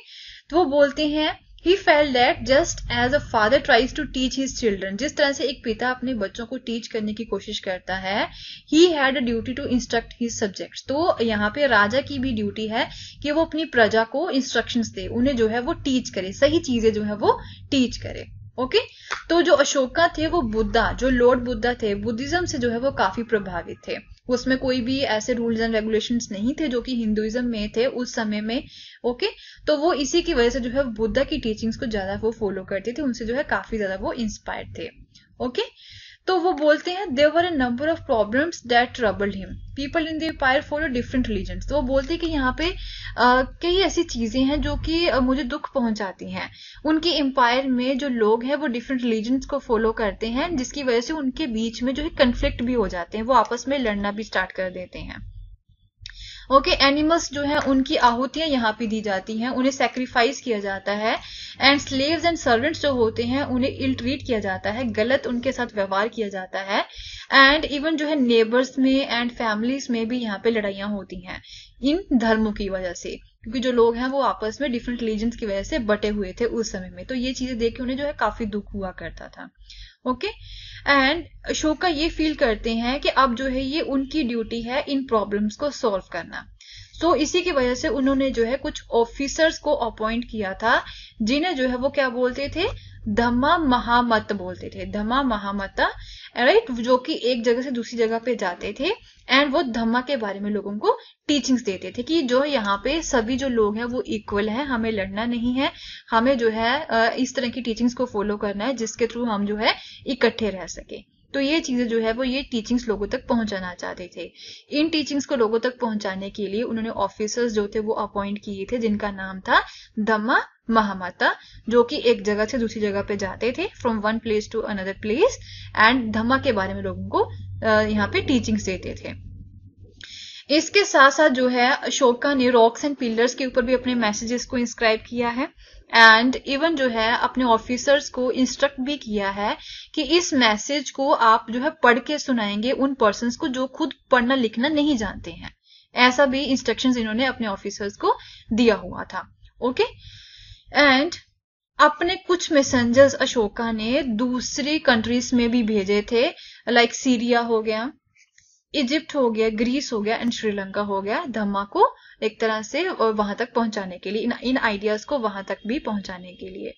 तो वो बोलते हैं he felt that just as a father tries to teach his children जिस तरह से एक पिता अपने बच्चों को टीच करने की कोशिश करता है he had a duty to instruct his subject तो यहाँ पे राजा की भी ड्यूटी है कि वो अपनी प्रजा को इंस्ट्रक्शन दे उन्हें जो है वो टीच करे सही चीजें जो है वो टीच करे ओके okay? तो जो अशोका थे वो बुद्धा जो लॉर्ड बुद्धा थे बुद्धिज्म से जो है वो काफी प्रभावित थे उसमें कोई भी ऐसे रूल्स एंड रेगुलेशन नहीं थे जो कि हिंदुइज्म में थे उस समय में ओके तो वो इसी की वजह से जो है बुद्धा की टीचिंग्स को ज्यादा वो फॉलो करते थे उनसे जो है काफी ज्यादा वो इंस्पायर थे ओके तो वो बोलते हैं were a number of problem that trouble him people in their follow different religion तो वो बोलते हैं कि यहाँ पे कई ऐसी चीजें हैं जो कि मुझे दुख पहुंचाती हैं उनके एम्पायर में जो लोग हैं वो डिफरेंट रिलीजन को फॉलो करते हैं जिसकी वजह से उनके बीच में जो है कंफ्लिक्ट भी हो जाते हैं वो आपस में लड़ना भी स्टार्ट कर देते हैं ओके okay, एनिमल्स जो है उनकी आहुतियां यहाँ पे दी जाती हैं उन्हें सेक्रीफाइस किया जाता है एंड स्लेव्स एंड सर्वेंट्स जो होते हैं उन्हें इल ट्रीट किया जाता है गलत उनके साथ व्यवहार किया जाता है एंड इवन जो है नेबर्स में एंड फैमिलीज में भी यहाँ पे लड़ाइयां होती हैं इन धर्मों की वजह से क्योंकि जो लोग हैं वो आपस में डिफरेंट रिलीजन की वजह से बटे हुए थे उस समय में तो ये चीजें देख के उन्हें जो है काफी दुख हुआ करता था ओके एंड अशोका ये फील करते हैं कि अब जो है ये उनकी ड्यूटी है इन प्रॉब्लम्स को सॉल्व करना सो so, इसी की वजह से उन्होंने जो है कुछ ऑफिसर्स को अपॉइंट किया था जिन्हें जो है वो क्या बोलते थे धम्मा महामत बोलते थे धम्मा महामत राइट जो कि एक जगह से दूसरी जगह पे जाते थे एंड वो धम्मा के बारे में लोगों को टीचिंग्स देते थे कि जो यहाँ पे सभी जो लोग हैं वो इक्वल है हमें लड़ना नहीं है हमें जो है इस तरह की टीचिंग्स को फॉलो करना है जिसके थ्रू हम जो है इकट्ठे रह सके तो ये चीजें जो है वो ये टीचिंग्स लोगों तक पहुंचाना चाहते थे इन टीचिंग्स को लोगों तक पहुंचाने के लिए उन्होंने ऑफिसर्स जो थे वो अपॉइंट किए थे जिनका नाम था धम्मा महामाता जो कि एक जगह से दूसरी जगह पे जाते थे from one place to another place and dhamma के बारे में लोगों को यहाँ पे टीचिंग्स देते थे इसके साथ साथ जो है अशोका ने रॉक्स एंड पिलर्स के ऊपर भी अपने मैसेजेस को इंस्क्राइब किया है एंड इवन जो है अपने ऑफिसर्स को इंस्ट्रक्ट भी किया है कि इस मैसेज को आप जो है पढ़ के सुनाएंगे उन पर्सन को जो खुद पढ़ना लिखना नहीं जानते हैं ऐसा भी इंस्ट्रक्शंस इन्होंने अपने ऑफिसर्स को दिया हुआ था ओके okay? एंड अपने कुछ मैसेजर्स अशोका ने दूसरी कंट्रीज में भी भेजे थे लाइक like सीरिया हो गया इजिप्ट हो गया ग्रीस हो गया एंड श्रीलंका हो गया धम्मा को एक तरह से वहां तक पहुंचाने के लिए इन इन आइडियाज को वहां तक भी पहुंचाने के लिए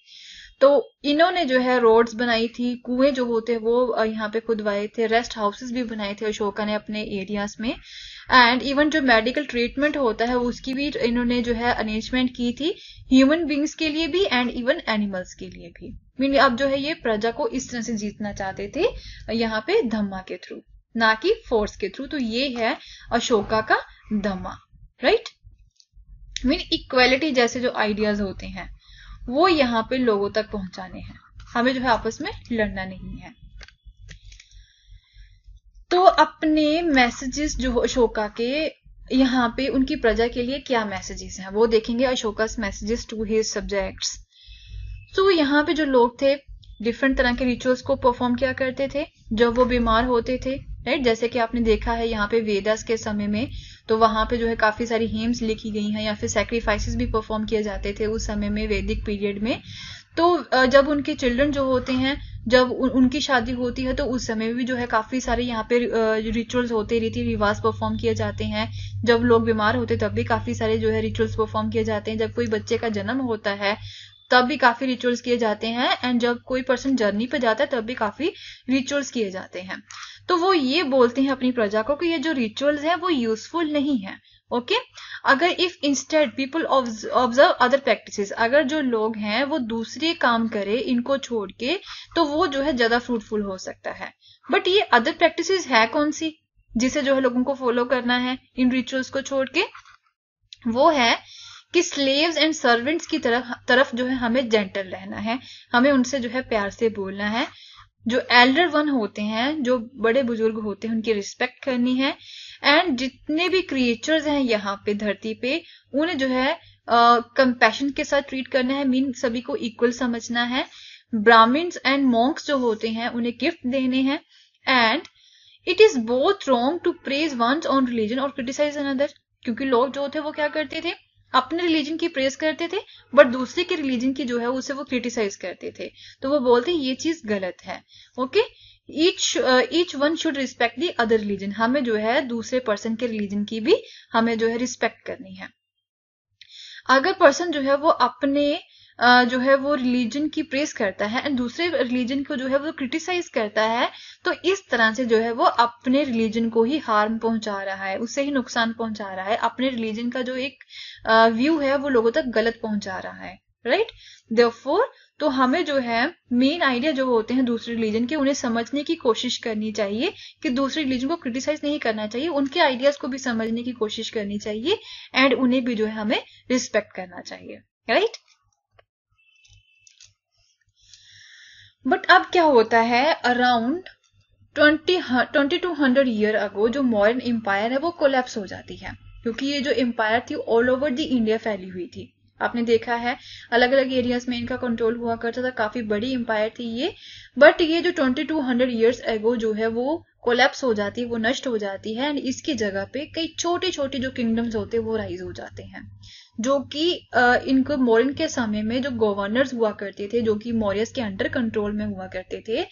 तो इन्होंने जो है रोड्स बनाई थी कुएं जो होते वो यहाँ पे खुदवाए थे रेस्ट हाउसेस भी बनाए थे अशोका ने अपने एरियाज में एंड इवन जो मेडिकल ट्रीटमेंट होता है उसकी भी इन्होंने जो है अरेंजमेंट की थी ह्यूमन बींग्स के लिए भी एंड इवन एनिमल्स के लिए भी मीन अब जो है ये प्रजा को इस तरह से जीतना चाहते थे यहाँ पे धम्मा के थ्रू ना कि फोर्स के थ्रू तो ये है अशोका का धम्मा राइट मीन इक्वेलिटी जैसे जो आइडियाज होते हैं वो यहाँ पे लोगों तक पहुंचाने हैं हमें जो है आपस में लड़ना नहीं है तो अपने मैसेजेस जो अशोका के यहाँ पे उनकी प्रजा के लिए क्या मैसेजेस हैं वो देखेंगे Ashoka messages to his subjects तो यहाँ पे जो लोग थे डिफरेंट तरह के रिचुअल्स को परफॉर्म किया करते थे जब वो बीमार होते थे राइट जैसे कि आपने देखा है यहाँ पे वेदास के समय में तो वहां पे जो है काफ़ी सारी हेम्स लिखी गई हैं या फिर सेक्रीफाइसेस भी परफॉर्म किए जाते थे उस समय में वैदिक पीरियड में तो जब उनके चिल्ड्रन जो होते हैं जब उ, उनकी शादी होती है तो उस समय भी जो है काफ़ी सारे यहाँ पे रिचुअल्स होते रीति रिवाज परफॉर्म किए जाते हैं जब लोग बीमार होते तब भी काफ़ी सारे जो है रिचुअल्स परफॉर्म किए जाते हैं जब कोई बच्चे का जन्म होता है तब भी काफ़ी रिचुअल्स किए जाते हैं एंड जब कोई पर्सन जर्नी पे जाता है तब भी काफ़ी रिचुअल्स किए जाते हैं तो वो ये बोलते हैं अपनी प्रजा को कि ये जो रिचुअल्स हैं वो यूजफुल नहीं है ओके okay? अगर if instead people observe other practices अगर जो लोग हैं वो दूसरे काम करे इनको छोड़ के तो वो जो है ज्यादा फ्रूटफुल हो सकता है बट ये अदर प्रैक्टिसेस है कौन सी जिसे जो है लोगों को फॉलो करना है इन रिचुअल्स को छोड़ के वो है कि स्लेव्स एंड सर्वेंट्स की तरफ तरफ जो है हमें जेंटल रहना है हमें उनसे जो है प्यार से बोलना है जो एल्डर वन होते हैं जो बड़े बुजुर्ग होते हैं उनकी रिस्पेक्ट करनी है एंड जितने भी क्रिएचर्स हैं यहाँ पे धरती पे उन्हें जो है कंपैशन uh, के साथ ट्रीट करना है मीन सभी को इक्वल समझना है ब्राह्मण्स एंड मॉन्क्स जो होते हैं उन्हें गिफ्ट देने हैं and it is both wrong to praise one's own religion और क्रिटिसाइज अनदर क्योंकि लोग जो थे वो क्या करते थे अपने रिलीजन की प्रेस करते थे बट दूसरे के रिलीजन की जो है उसे वो क्रिटिसाइज करते थे तो वो बोलते ये चीज गलत है okay each each one should respect the other religion हमें जो है दूसरे पर्सन के रिलीजन की भी हमें जो है रिस्पेक्ट करनी है अगर पर्सन जो है वो अपने जो है वो रिलीजन की प्रेस करता है एंड दूसरे रिलीजन को जो है वो क्रिटिसाइज करता है तो इस तरह से जो है वो अपने रिलीजन को ही हार्म पहुंचा रहा है उसे ही नुकसान पहुंचा रहा है अपने रिलीजन का जो एक व्यू है वो लोगों तक गलत पहुंचा रहा है राइट देयरफॉर तो हमें जो है मेन आइडिया जो होते हैं दूसरे रिलीजन के उन्हें समझने की कोशिश करनी चाहिए कि दूसरे रिलीजन को क्रिटिसाइज नहीं करना चाहिए उनके आइडियाज को भी समझने की कोशिश करनी चाहिए एंड उन्हें भी जो है हमें रिस्पेक्ट करना चाहिए राइट right? बट अब क्या होता है around twenty twenty two hundred year ago जो मॉडर्न एम्पायर है वो कोलेप्स हो जाती है क्योंकि ये जो एम्पायर थी ऑल ओवर द इंडिया फैली हुई थी आपने देखा है अलग अलग एरियाज में इनका कंट्रोल हुआ करता था काफी बड़ी एम्पायर थी ये बट ये जो 2200 ईयर्स एगो जो है वो कोलेप्स हो जाती है वो नष्ट हो जाती है एंड इसकी जगह पे कई छोटे छोटे जो किंगडम्स होते हैं वो राइज हो जाते हैं जो कि इनको मौर्य के समय में जो गवर्नर्स हुआ करते थे जो कि मोरियस के अंडर कंट्रोल में हुआ करते थे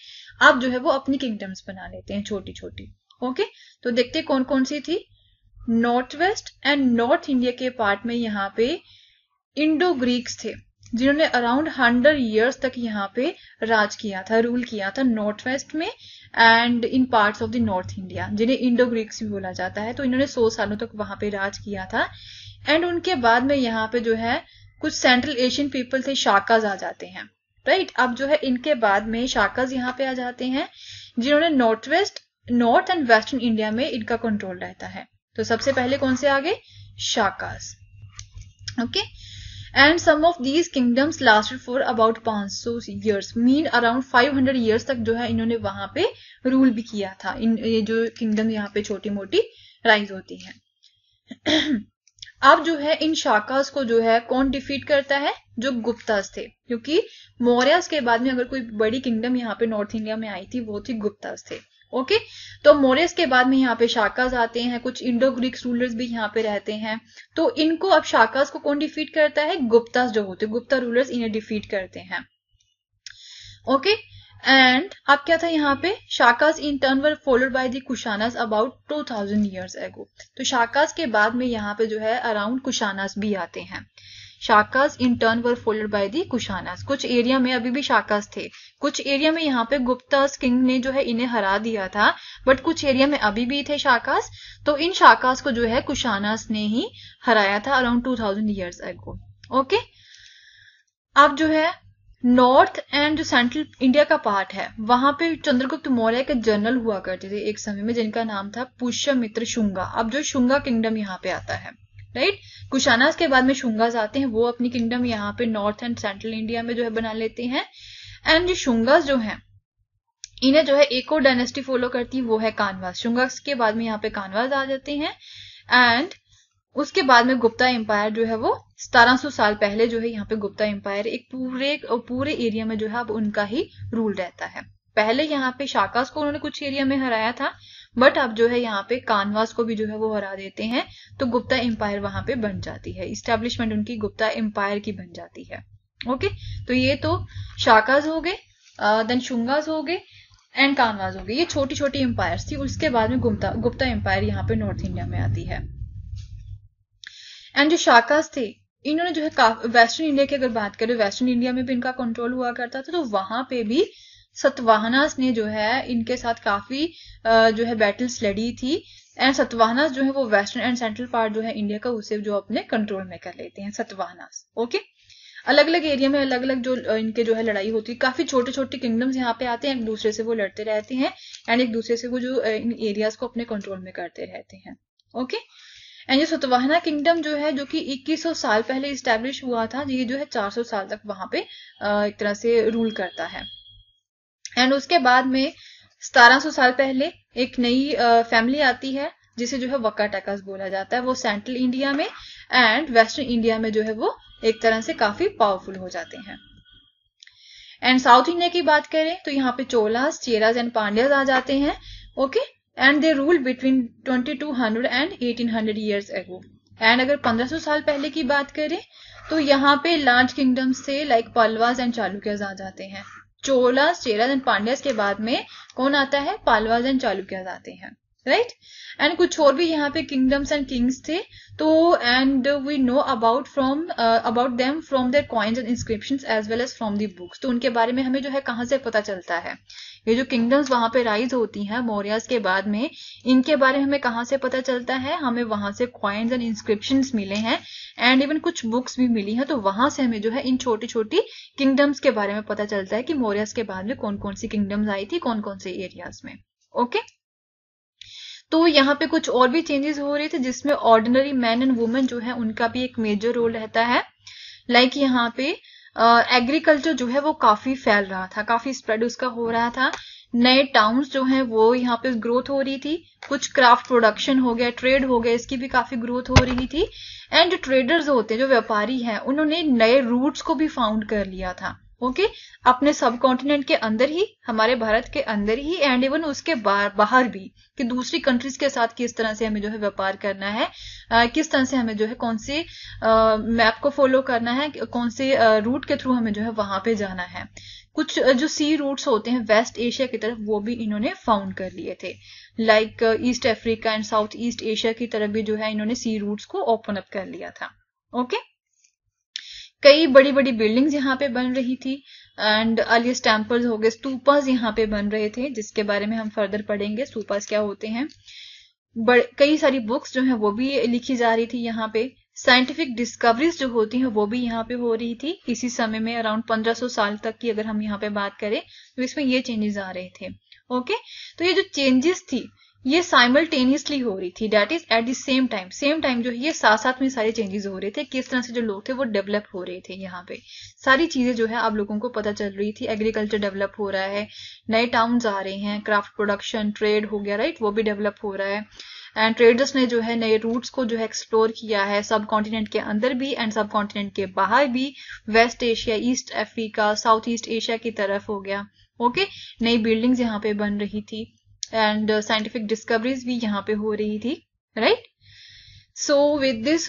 अब जो है वो अपनी किंगडम्स बना लेते हैं छोटी छोटी ओके तो देखते कौन कौन सी थी north west and north India के पार्ट में यहाँ पे इंडो ग्रीक्स थे जिन्होंने अराउंड हंड्रेड ईयर्स तक यहाँ पे राज किया था रूल किया था नॉर्थ वेस्ट में and in parts of the north India जिन्हें इंडो ग्रीक्स भी बोला जाता है तो इन्होंने सौ सालों तक वहां पे राज किया था एंड उनके बाद में यहाँ पे जो है कुछ सेंट्रल एशियन पीपल थे शाकाज आ जाते हैं राइट अब जो है इनके बाद में शाकाज यहाँ पे आ जाते हैं जिन्होंने north west north and western India में इनका कंट्रोल रहता है तो सबसे पहले कौन से आगे Shakas okay and some of these kingdoms lasted for about 500 सौ ईयर्स मीन अराउंड 500 ईयर्स तक जो है इन्होंने वहां पे रूल भी किया था इन ये जो किंगडम यहाँ पे छोटी मोटी राइज होती है *clears throat* अब जो है इन शाखास को जो है कौन डिफीट करता है जो गुप्तास थे क्योंकि मौर्य के बाद में अगर कोई बड़ी किंगडम यहाँ पे नॉर्थ इंडिया में आई थी वो थी गुप्तास थे ओके तो मौर्य के बाद में यहाँ पे शाकास आते हैं कुछ इंडो ग्रीक रूलर्स भी यहाँ पे रहते हैं तो इनको अब शाकास को कौन डिफीट करता है गुप्तास जो होते गुप्ता रूलर्स इन्हें डिफीट करते हैं ओके okay? एंड अब क्या था यहाँ पे Shakas in turn were followed by the Kushanas about two thousand years ago तो शाकाज के बाद में यहाँ पे जो है अराउंड कुशानाज भी आते हैं Shakas in turn were folded by the Kushanas कुछ एरिया में अभी भी शाकास थे कुछ एरिया में यहाँ पे गुप्ता किंग ने जो है इन्हें हरा दिया था बट कुछ एरिया में अभी भी थे शाकास तो इन शाकास को जो है कुशानास ने ही हराया था around two thousand years ago okay अब जो है नॉर्थ एंड जो सेंट्रल इंडिया का पार्ट है वहां पे चंद्रगुप्त मौर्य के जनरल हुआ करते थे एक समय में जिनका नाम था पुष्यमित्र शुंगा अब जो शुंगा किंगडम यहाँ पे आता है राइट कुशानास के बाद में शुंगास आते हैं वो अपनी किंगडम यहाँ पे नॉर्थ एंड सेंट्रल इंडिया में जो है बना लेते हैं एंड शुंगास जो है इन्हें जो है एक और डायनेस्टी फॉलो करती है वो है कानवास शुंगास के बाद में यहाँ पे कानवास आ जाते हैं एंड उसके बाद में गुप्ता एम्पायर जो है वो सौ साल पहले जो है यहाँ पे गुप्ता एम्पायर एक पूरे पूरे एरिया में जो है अब उनका ही रूल रहता है पहले यहाँ पे शाकास को उन्होंने कुछ एरिया में हराया था बट अब जो है यहाँ पे कानवास को भी जो है वो हरा देते हैं तो गुप्ता एम्पायर वहां पे बन जाती है इस्टेब्लिशमेंट उनकी गुप्ता एम्पायर की बन जाती है ओके तो ये तो शाकाज हो गए देन शुंगाज हो गए एंड कानवाज हो गए ये छोटी छोटी एम्पायर थी उसके बाद में गुप्ता गुप्ता एम्पायर यहाँ पे नॉर्थ इंडिया में आती है एंड जो शाकास थे इन्होंने जो है वेस्टर्न इंडिया की अगर बात करें वेस्टर्न इंडिया में भी इनका कंट्रोल हुआ करता था तो वहां पे भी सतवाहनास ने जो है इनके साथ काफी जो है बैटल्स लड़ी थी एंड सतवाहनास जो है वो वेस्टर्न एंड सेंट्रल पार्ट जो है इंडिया का उसे जो अपने कंट्रोल में कर लेते हैं सतवाहनास ओके अलग अलग एरिया में अलग अलग जो इनके जो है लड़ाई होती है काफी छोटे छोटे किंगडम्स यहाँ पे आते हैं एक दूसरे से वो लड़ते रहते हैं एंड एक दूसरे से वो जो इन एरियाज को अपने कंट्रोल में करते रहते हैं ओके एंड ये सतवाहना किंगडम जो है जो कि 2100 साल पहले इस्टेब्लिश हुआ था ये जो है 400 साल तक वहां पे एक तरह से रूल करता है एंड उसके बाद में 1700 साल पहले एक नई फैमिली आती है जिसे जो है वकाटेकस बोला जाता है वो सेंट्रल इंडिया में एंड वेस्टर्न इंडिया में जो है वो एक तरह से काफी पावरफुल हो जाते हैं एंड साउथ इंडिया की बात करें तो यहाँ पे चोलास चेराज एंड पांड्याज आ जाते हैं okay and they rule between 2200 and 1800 years ago and अगर 1500 साल पहले की बात करें तो यहाँ पे लार्ज किंगडम से लाइक पालवाज एंड चालुक्यज आ जाते हैं चोलास चेराज एंड पांड्यास के बाद में कौन आता है पालवाज एंड चालुक्यज आते हैं राइट एंड कुछ और भी यहाँ पे किंगडम्स एंड किंग्स थे तो and we know about from about them from their coins and inscription as well as from the books तो उनके बारे में हमें जो है कहाँ से पता चलता है ये जो किंगडम्स वहां पे राइज होती हैं मौर्यास के बाद में इनके बारे में हमें कहाँ से पता चलता है हमें वहां से क्वाइंस एंड इंस्क्रिप्शन मिले हैं एंड इवन कुछ बुक्स भी मिली हैं तो वहां से हमें जो है इन छोटी छोटी किंगडम्स के बारे में पता चलता है कि मौर्यास के बाद में कौन कौन सी किंगडम्स आई थी कौन कौन से एरियाज में ओके okay? तो यहाँ पे कुछ और भी चेंजेस हो रहे थे जिसमें ऑर्डिनरी मैन एंड वुमेन जो है उनका भी एक मेजर रोल रहता है लाइक like यहाँ पे एग्रीकल्चर जो है वो काफी फैल रहा था काफी स्प्रेड उसका हो रहा था नए टाउन्स जो हैं वो यहाँ पे ग्रोथ हो रही थी कुछ क्राफ्ट प्रोडक्शन हो गया ट्रेड हो गया इसकी भी काफी ग्रोथ हो रही थी एंड जो ट्रेडर्स होते जो व्यापारी हैं उन्होंने नए रूट्स को भी फाउंड कर लिया था ओके okay? अपने सब कॉन्टिनेंट के अंदर ही हमारे भारत के अंदर ही एंड इवन उसके बाहर बाहर भी कि दूसरी कंट्रीज के साथ किस तरह से हमें जो है व्यापार करना है आ, किस तरह से हमें जो है कौन से मैप को फॉलो करना है कौन से रूट के थ्रू हमें जो है वहां पे जाना है कुछ जो सी रूट्स होते हैं वेस्ट एशिया की तरफ वो भी इन्होंने फाउंड कर लिए थे like East Africa and South East Asia की तरफ भी जो है इन्होंने सी रूट्स को ओपन अप कर लिया था ओके okay? कई बड़ी बड़ी बिल्डिंग्स यहाँ पे बन रही थी एंड अलियस टेम्पल्स हो गए स्तूपास यहाँ पे बन रहे थे जिसके बारे में हम फर्दर पढ़ेंगे स्तूपास क्या होते हैं कई सारी बुक्स जो है वो भी लिखी जा रही थी यहाँ पे साइंटिफिक डिस्कवरीज जो होती हैं वो भी यहाँ पे हो रही थी इसी समय में अराउंड 1500 साल तक की अगर हम यहाँ पे बात करें तो इसमें ये चेंजेस आ रहे थे ओके तो ये जो चेंजेस थी ये साइमल्टेनियसली हो रही थी that is at the same time same time जो है ये साथ साथ में सारे चेंजेस हो रहे थे किस तरह से जो लोग थे वो डेवलप हो रहे थे यहाँ पे सारी चीजें जो है आप लोगों को पता चल रही थी एग्रीकल्चर डेवलप हो रहा है नए टाउन आ रहे हैं क्राफ्ट प्रोडक्शन ट्रेड हो गया राइट वो भी डेवलप हो रहा है एंड ट्रेडर्स ने जो है नए रूट्स को जो है एक्सप्लोर किया है सब कॉन्टिनेंट के अंदर भी एंड सब कॉन्टिनेंट के बाहर भी West Asia East Africa South East Asia की तरफ हो गया ओके okay? नई बिल्डिंग्स यहाँ पे बन रही थी एंड साइंटिफिक डिस्कवरीज भी यहाँ पे हो रही थी राइट सो विद दिस